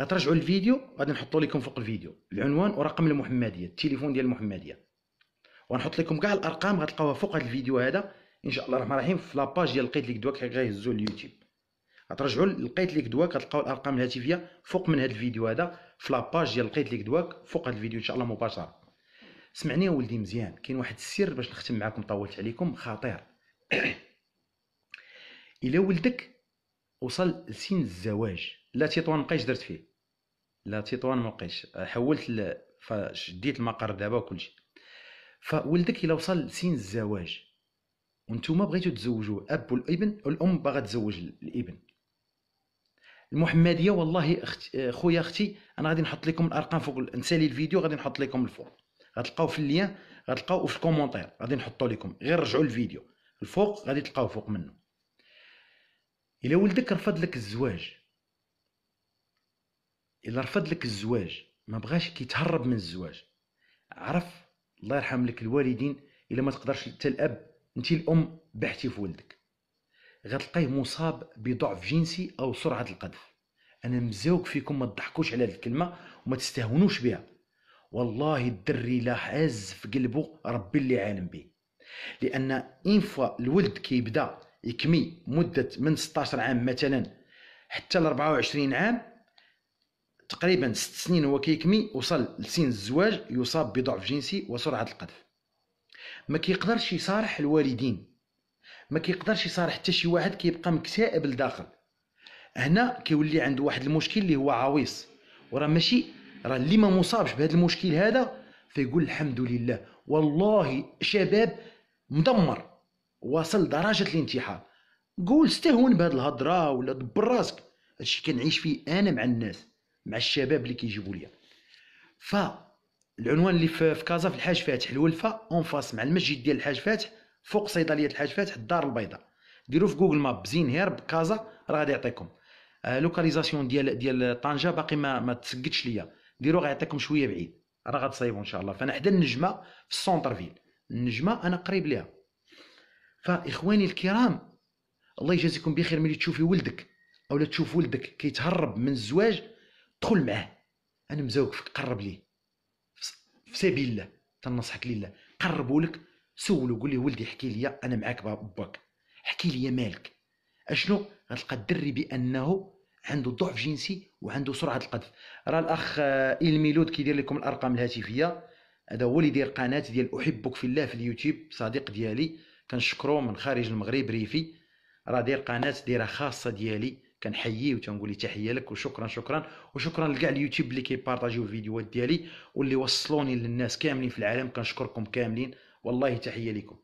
غترجعوا الفيديو غادي نحطو لكم فوق الفيديو العنوان ورقم المحمديه التليفون ديال المحمديه ونحط لكم كاع الارقام غتلقاوها فوق هذا الفيديو هذا ان شاء الله الرحمن الرحيم في لاباج ديال لقيت ليك دواك غيهزو اليوتيوب غترجعوا لقيت ليك دواك غتلقاو الارقام الهاتفيه فوق من هذا الفيديو هذا في لاباج ديال لقيت ليك دواك فوق هذا الفيديو ان شاء الله مباشره سمعني يا ولدي مزيان كاين واحد السر باش نختم معكم طولت عليكم خطير الا ولدك وصل لسن الزواج لا تطوان مابقاش درت فيه لا تطوان مابقاش حولت ل... فشديت المقر دابا وكلشي فولدك الا وصل لسن الزواج وانتم بغيتو تزوجوا اب والابن والام باغا تزوج الابن المحمديه والله أخت... خويا اختي انا غادي نحط لكم الارقام فوق نسالي الفيديو غادي نحط لكم الفوق غتلقاو في اللين غتلقاو في الكومونتير غادي نحطو لكم غير رجعوا الفيديو الفوق غادي تلقاو فوق منه الا ولدك رفض لك الزواج الا رفض لك الزواج ما بغاش كيتهرب من الزواج عرف الله يرحم لك الوالدين الا ما تقدرش حتى الاب انت الام بحتي في ولدك غتلقاه مصاب بضعف جنسي او سرعه القذف انا مزوق فيكم ما تضحكوش على هذه الكلمه وما تستهونوش بها والله الدري لا حاز في قلبه ربي اللي عالم به لان ان فوا الولد كيبدا يكمي مده من 16 عام مثلا حتى ل 24 عام تقريبا ست سنين هو كيكمي وصل لسن الزواج يصاب بضعف جنسي وسرعه القذف ما كيقدرش يصارح الوالدين ما كيقدرش يصارح حتى شي واحد كيبقى مكتئب لداخل هنا كيولي عند واحد المشكل اللي هو عويص وراه ماشي راه اللي ما مصابش بهذا المشكل هذا فيقول الحمد لله والله شباب مدمر وصل درجه الانتحار قول استهون بهاد الهضره ولا دبر راسك هادشي كنعيش فيه انا مع الناس مع الشباب اللي كيجيبوا ليا فالعنوان اللي في كازا في الحاج فاتح الولفه اون فاس مع المسجد ديال الحاج فاتح فوق صيدليه الحاج فاتح الدار البيضاء ديروا في جوجل ماب زين هرب كازا راه غادي يعطيكم آه لوكاليزاسيون ديال ديال طنجه باقي ما ما تسكتش ليا ديروا غيعطيكم شويه بعيد راه غتصايبوا ان شاء الله فانا حدا النجمه في السونتر فيل النجمه انا قريب ليها فاخواني الكرام الله يجازيكم بخير ملي تشوفي ولدك اولا تشوف ولدك كيتهرب من الزواج دخل معاه انا مزوق فيك قرب ليه في سبيل الله تنصحك لله قربوا لك سولو قول لي ولدي احكي لي انا معاك باك احكي لي مالك اشنو غتلقى الدري بانه عنده ضعف جنسي وعنده سرعه القذف راه الاخ الميلود آه، كيدير لكم الارقام الهاتفيه هذا هو اللي يدير قناه ديال احبك في الله في اليوتيوب صديق ديالي كنشكرو من خارج المغرب ريفي راه داير قناه دايره خاصه ديالي كنحييه وتنقول ليه تحيه لك وشكرا شكرا وشكرا لكاع اليوتيوب اللي كيبارطاجيو الفيديوهات ديالي واللي وصلوني للناس كاملين في العالم كنشكركم كاملين والله تحيه لكم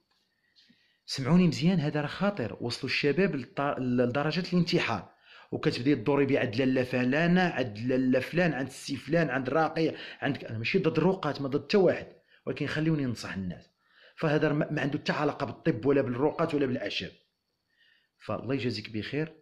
سمعوني مزيان هذا راه خاطر وصلوا الشباب لدرجه الانتحار وكتبداي تدوري بعد لالا لاله فلانه عند لاله فلان عند السي فلان عند راقي عند انا ماشي ضد الرقات ما ضد حتى واحد ولكن خليوني ننصح الناس فهذا ما عنده حتى علاقه بالطب ولا بالرقات ولا بالاعشاب فالله يجازيك بخير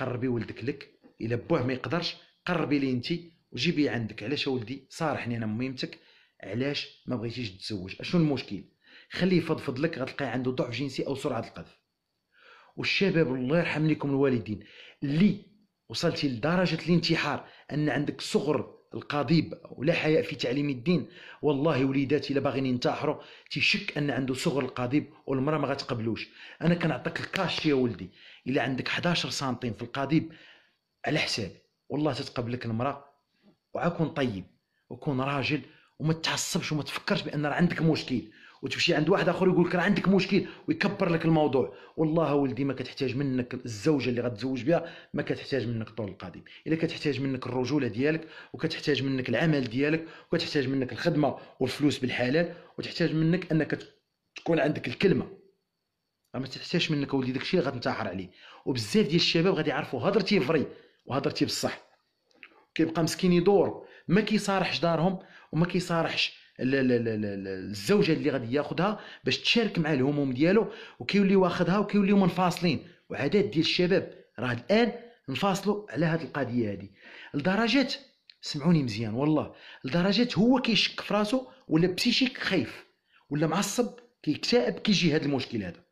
قربي ولدك لك الا بوه ما يقدرش قربي لي انت وجيبيه عندك علاش ولدي صارحني انا ميمتك علاش ما بغيتيش تتزوج اشنو المشكل خليه يفضفض لك غتلقاه عنده ضعف جنسي او سرعه القذف والشباب الله يرحم لكم الوالدين اللي وصلتي لدرجه الانتحار ان عندك صغر القضيب ولا حياء في تعليم الدين والله وليداتي الا باغيين ينتحروا تيشك ان عنده صغر القضيب والمراه ما غتقبلوش انا كنعطيك الكاش يا ولدي الا عندك 11 سنتيم في القضيب على حساب والله تتقبلك المراه وعكون طيب وكون راجل وما تعصبش وما تفكرش بان راه عندك مشكل وتمشي عند واحد اخر يقول لك راه عندك مشكل ويكبر لك الموضوع والله ولدي ما كتحتاج منك الزوجه اللي غتزوج بها ما كتحتاج منك طول القضيب الا كتحتاج منك الرجوله ديالك وكتحتاج منك العمل ديالك وكتحتاج منك الخدمه والفلوس بالحلال وتحتاج منك انك تكون عندك الكلمه ما تحتاجش منك ولدي داكشي اللي غتنتحر عليه وبزاف ديال الشباب غادي يعرفوا هضرتي فري وهضرتي بصح كيبقى مسكين يدور ما كيصارحش دارهم وما كيصارحش الزوجه اللي غادي ياخذها باش تشارك مع الهموم ديالو وكيولي واخذها وكيوليو منفصلين وعدد ديال الشباب راه الان انفصلوا على هذه القضيه هذه لدرجه سمعوني مزيان والله لدرجه هو كيشك في راسو ولا بسيشيك خايف ولا معصب كيكتئب كيجي هذا المشكل هذا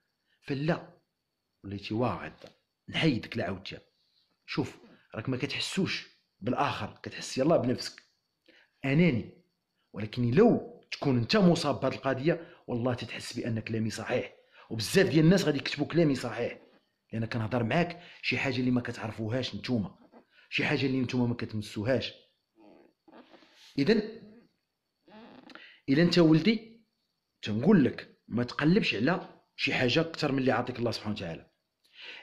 فلا وليتي واعظ نحيدك لعاوتاني شوف راك ما كتحسوش بالاخر كتحس يلا بنفسك اناني ولكن لو تكون انت مصاب بهذه القضيه والله تتحس بان كلامي صحيح وبزاف ديال الناس غادي يكتبوا كلامي صحيح لان كنهضر معاك شي حاجه اللي ما كتعرفوهاش نتوما شي حاجه اللي نتوما ما كتمسوهاش اذا اذا انت ولدي تنقول لك ما تقلبش على شي حاجه اكثر من اللي عطيك الله سبحانه وتعالى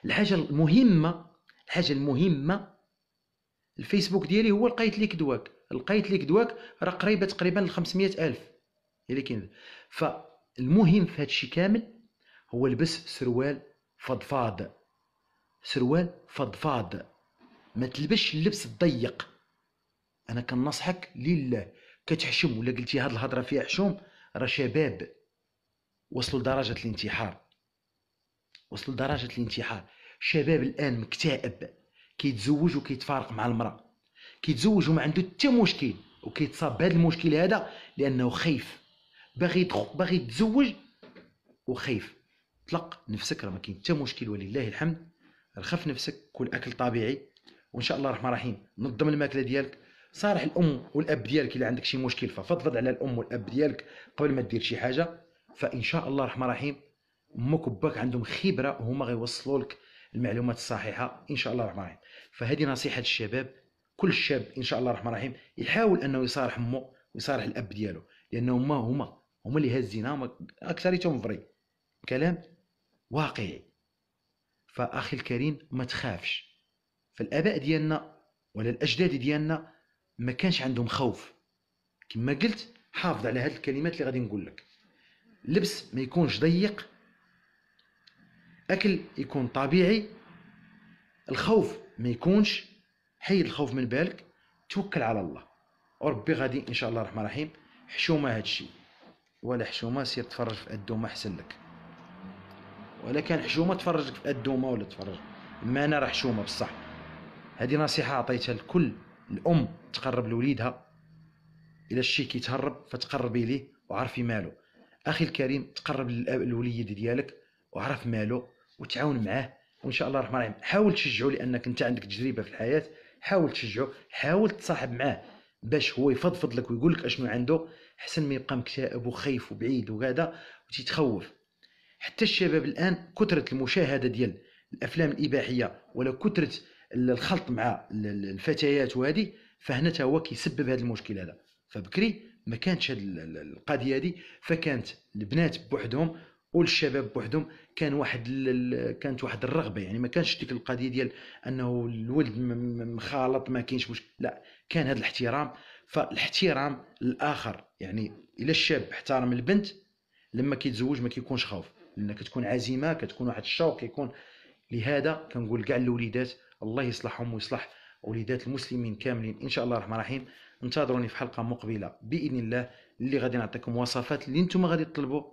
الحاجه المهمه الحاجه المهمه الفيسبوك ديالي هو لقيت ليك دواك لقيت ليك دواك راه قريبه تقريبا ل 500 الف اللي كاين فالمهم في هذا الشيء كامل هو لبس سروال فضفاض سروال فضفاض ما تلبسش اللبس الضيق انا كنصحك لله كتحشم ولا قلتي هاد الهضره فيها حشوم راه شباب وصلوا لدرجه الانتحار وصلوا لدرجه الانتحار الشباب الان مكتئب كيتزوج وكيتفارق مع المراه كيتزوج وما عنده حتى مشكل وكيتصاب بهذا المشكل هذا لانه خايف باغي باغي يتزوج وخايف طلق نفسك راه ما كاين حتى مشكل ولله الحمد رخف نفسك كل اكل طبيعي وان شاء الله الرحمن الرحيم نظم الماكله ديالك صارح الام والاب ديالك الا عندك شي مشكل ففضفض على الام والاب ديالك قبل ما دير شي حاجه فان شاء الله الرحمن الرحيم امك وباك عندهم خبره وهما غيوصلوا لك المعلومات الصحيحه ان شاء الله الرحمن الرحيم فهذه نصيحه للشباب كل شاب ان شاء الله الرحمن الرحيم يحاول انه يصارح امه ويصارح الاب ديالو لان هما هما هما اللي هازينا اكثريتهم فري كلام واقعي فاخي الكريم ما تخافش فالاباء ديالنا ولا الاجداد ديالنا ما كانش عندهم خوف كما قلت حافظ على هذه الكلمات اللي غادي نقول لك لبس ما يكونش ضيق اكل يكون طبيعي الخوف ما يكونش حيد الخوف من بالك توكل على الله وربي غادي ان شاء الله الرحمن الرحيم حشومه هادشي ولا حشومه سير تفرج في الدومه احسن لك ولا كان حشومه تفرجك في الدومه ولا تفرج ما انا راه حشومه بصح هذه نصيحه عطيتها لكل الام تقرب لوليدها الى الشيء كيتهرب فتقربي ليه وعرفي ماله اخي الكريم تقرب للوليد ديالك وعرف ماله وتعاون معاه وان شاء الله الرحمن الرحيم حاول تشجعه لانك انت عندك تجربه في الحياه حاول تشجعه حاول تصاحب معاه باش هو يفضفض لك ويقول لك اشنو عنده حسن ما يبقى مكتئب وخايف وبعيد وكذا وتتخوف حتى الشباب الان كثره المشاهده ديال الافلام الاباحيه ولا كثره الخلط مع الفتيات وهذه فهنا هو كيسبب هذا المشكل هذا فبكري ما كانتش القضيه هذه فكانت البنات بوحدهم والشباب بوحدهم كان واحد كانت واحد الرغبه يعني ما كانش ديك القضيه ديال انه الولد مخالط ما كاينش مشكل لا كان هذا الاحترام فالاحترام الاخر يعني الا الشاب احترم البنت لما كيتزوج ما كيكونش خوف لان كتكون عزيمه كتكون واحد الشوق كيكون لهذا كنقول كاع الوليدات الله يصلحهم ويصلح وليدات المسلمين كاملين ان شاء الله الرحمن الرحيم انتظروني في حلقه مقبله باذن الله اللي غادي نعطيكم وصفات اللي نتوما غادي تطلبوا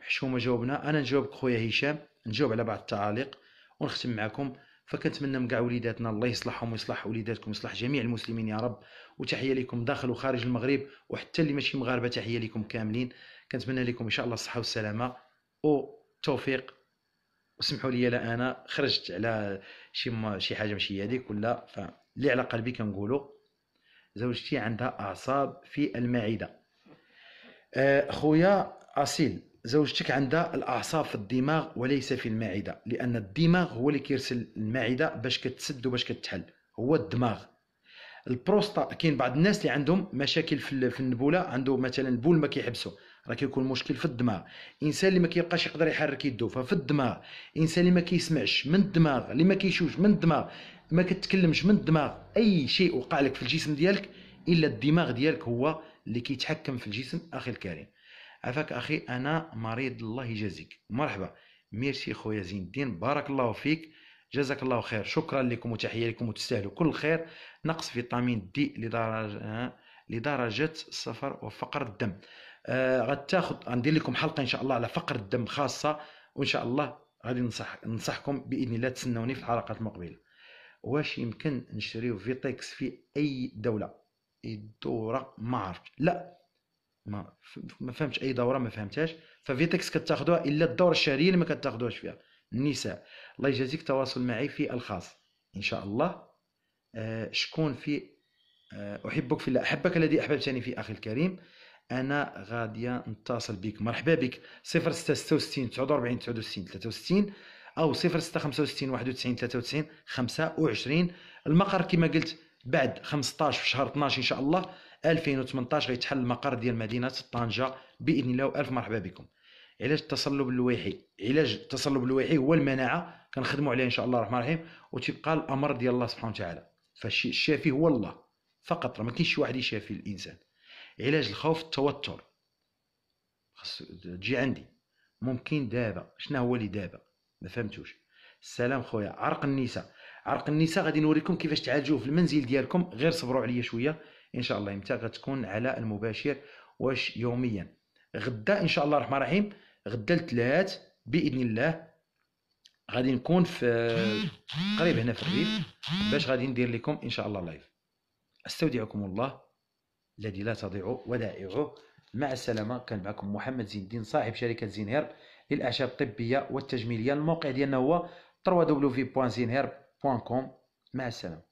حشومه جاوبنا انا نجاوب خويا هشام نجاوب على بعض التعاليق ونختم معكم فكنتمنى من كاع وليداتنا الله يصلحهم ويصلح وليداتكم ويصلح جميع المسلمين يا رب وتحيه لكم داخل وخارج المغرب وحتى اللي ماشي مغاربه تحيه لكم كاملين كنتمنى لكم ان شاء الله الصحه والسلامه والتوفيق وسمحوا لي لا انا خرجت على شي شي حاجه ماشي هذيك ولا فاللي على قلبي كنقولوا زوجتي عندها اعصاب في المعده آه، خويا اصيل زوجتك عندها الاعصاب في الدماغ وليس في المعده لان الدماغ هو اللي كيرسل المعده باش كتسد وباش كتحل هو الدماغ البروستا كاين بعض الناس اللي عندهم مشاكل في النبوله عنده مثلا البول ما كيحبسو راه كيكون مشكل في الدماغ انسان اللي ما كيبقاش يقدر يحرك يدو ففي الدماغ انسان اللي ما كيسمعش من الدماغ اللي ما كيشوفش من الدماغ ما كتكلمش من الدماغ اي شيء وقع لك في الجسم ديالك الا الدماغ ديالك هو اللي كيتحكم في الجسم اخي الكريم عفاك اخي انا مريض الله يجازيك مرحبا ميرسي خويا زين الدين بارك الله فيك جزاك الله خير شكرا لكم وتحيه لكم وتستاهلوا كل خير نقص فيتامين دي لدرجه لدرجه الصفر وفقر الدم آه غتاخذ غندير لكم حلقه ان شاء الله على فقر الدم خاصه وان شاء الله غادي ننصح ننصحكم باذن الله تسنوني في الحلقات المقبله واش يمكن نشريو فيتكس في اي دوله الدوره ما عرفت لا ما ما فهمتش اي دوره ما فهمتهاش ففيتكس كتاخذوها الا الدوره الشهريه اللي ما كتاخذوهاش فيها النساء الله يجازيك تواصل معي في الخاص ان شاء الله أه شكون في أه احبك في الله احبك الذي احببتني في اخي الكريم انا غاديه نتصل بك مرحبا بك 066 49 69 63 او 0 6 91 93 25 المقر كما قلت بعد 15 في شهر 12 ان شاء الله 2018 غيتحل المقر ديال مدينه طنجه باذن الله والف مرحبا بكم علاج التصلب اللويحي علاج التصلب اللويحي هو المناعه كنخدموا عليه ان شاء الله الرحمن الرحيم وتبقى الامر ديال الله سبحانه وتعالى فالشافي هو الله فقط ما كاينش شي واحد يشافي الانسان علاج الخوف التوتر خص تجي عندي ممكن دابا شنو هو اللي دابا ما فهمتوش السلام خويا عرق النساء عرق النساء غادي نوريكم كيفاش تعالجوه في المنزل ديالكم غير صبروا عليا شويه ان شاء الله امتى غتكون على المباشر واش يوميا غدا ان شاء الله الرحمن الرحيم غدا الثلاث باذن الله غادي نكون في قريب هنا في الريف باش غادي ندير لكم ان شاء الله لايف استودعكم الله الذي لا تضيع ودائعه مع السلامه كان معكم محمد زين الدين صاحب شركه زين هيرب للاعشاب الطبيه والتجميليه الموقع ديالنا هو www.zinherb.com مع السلامه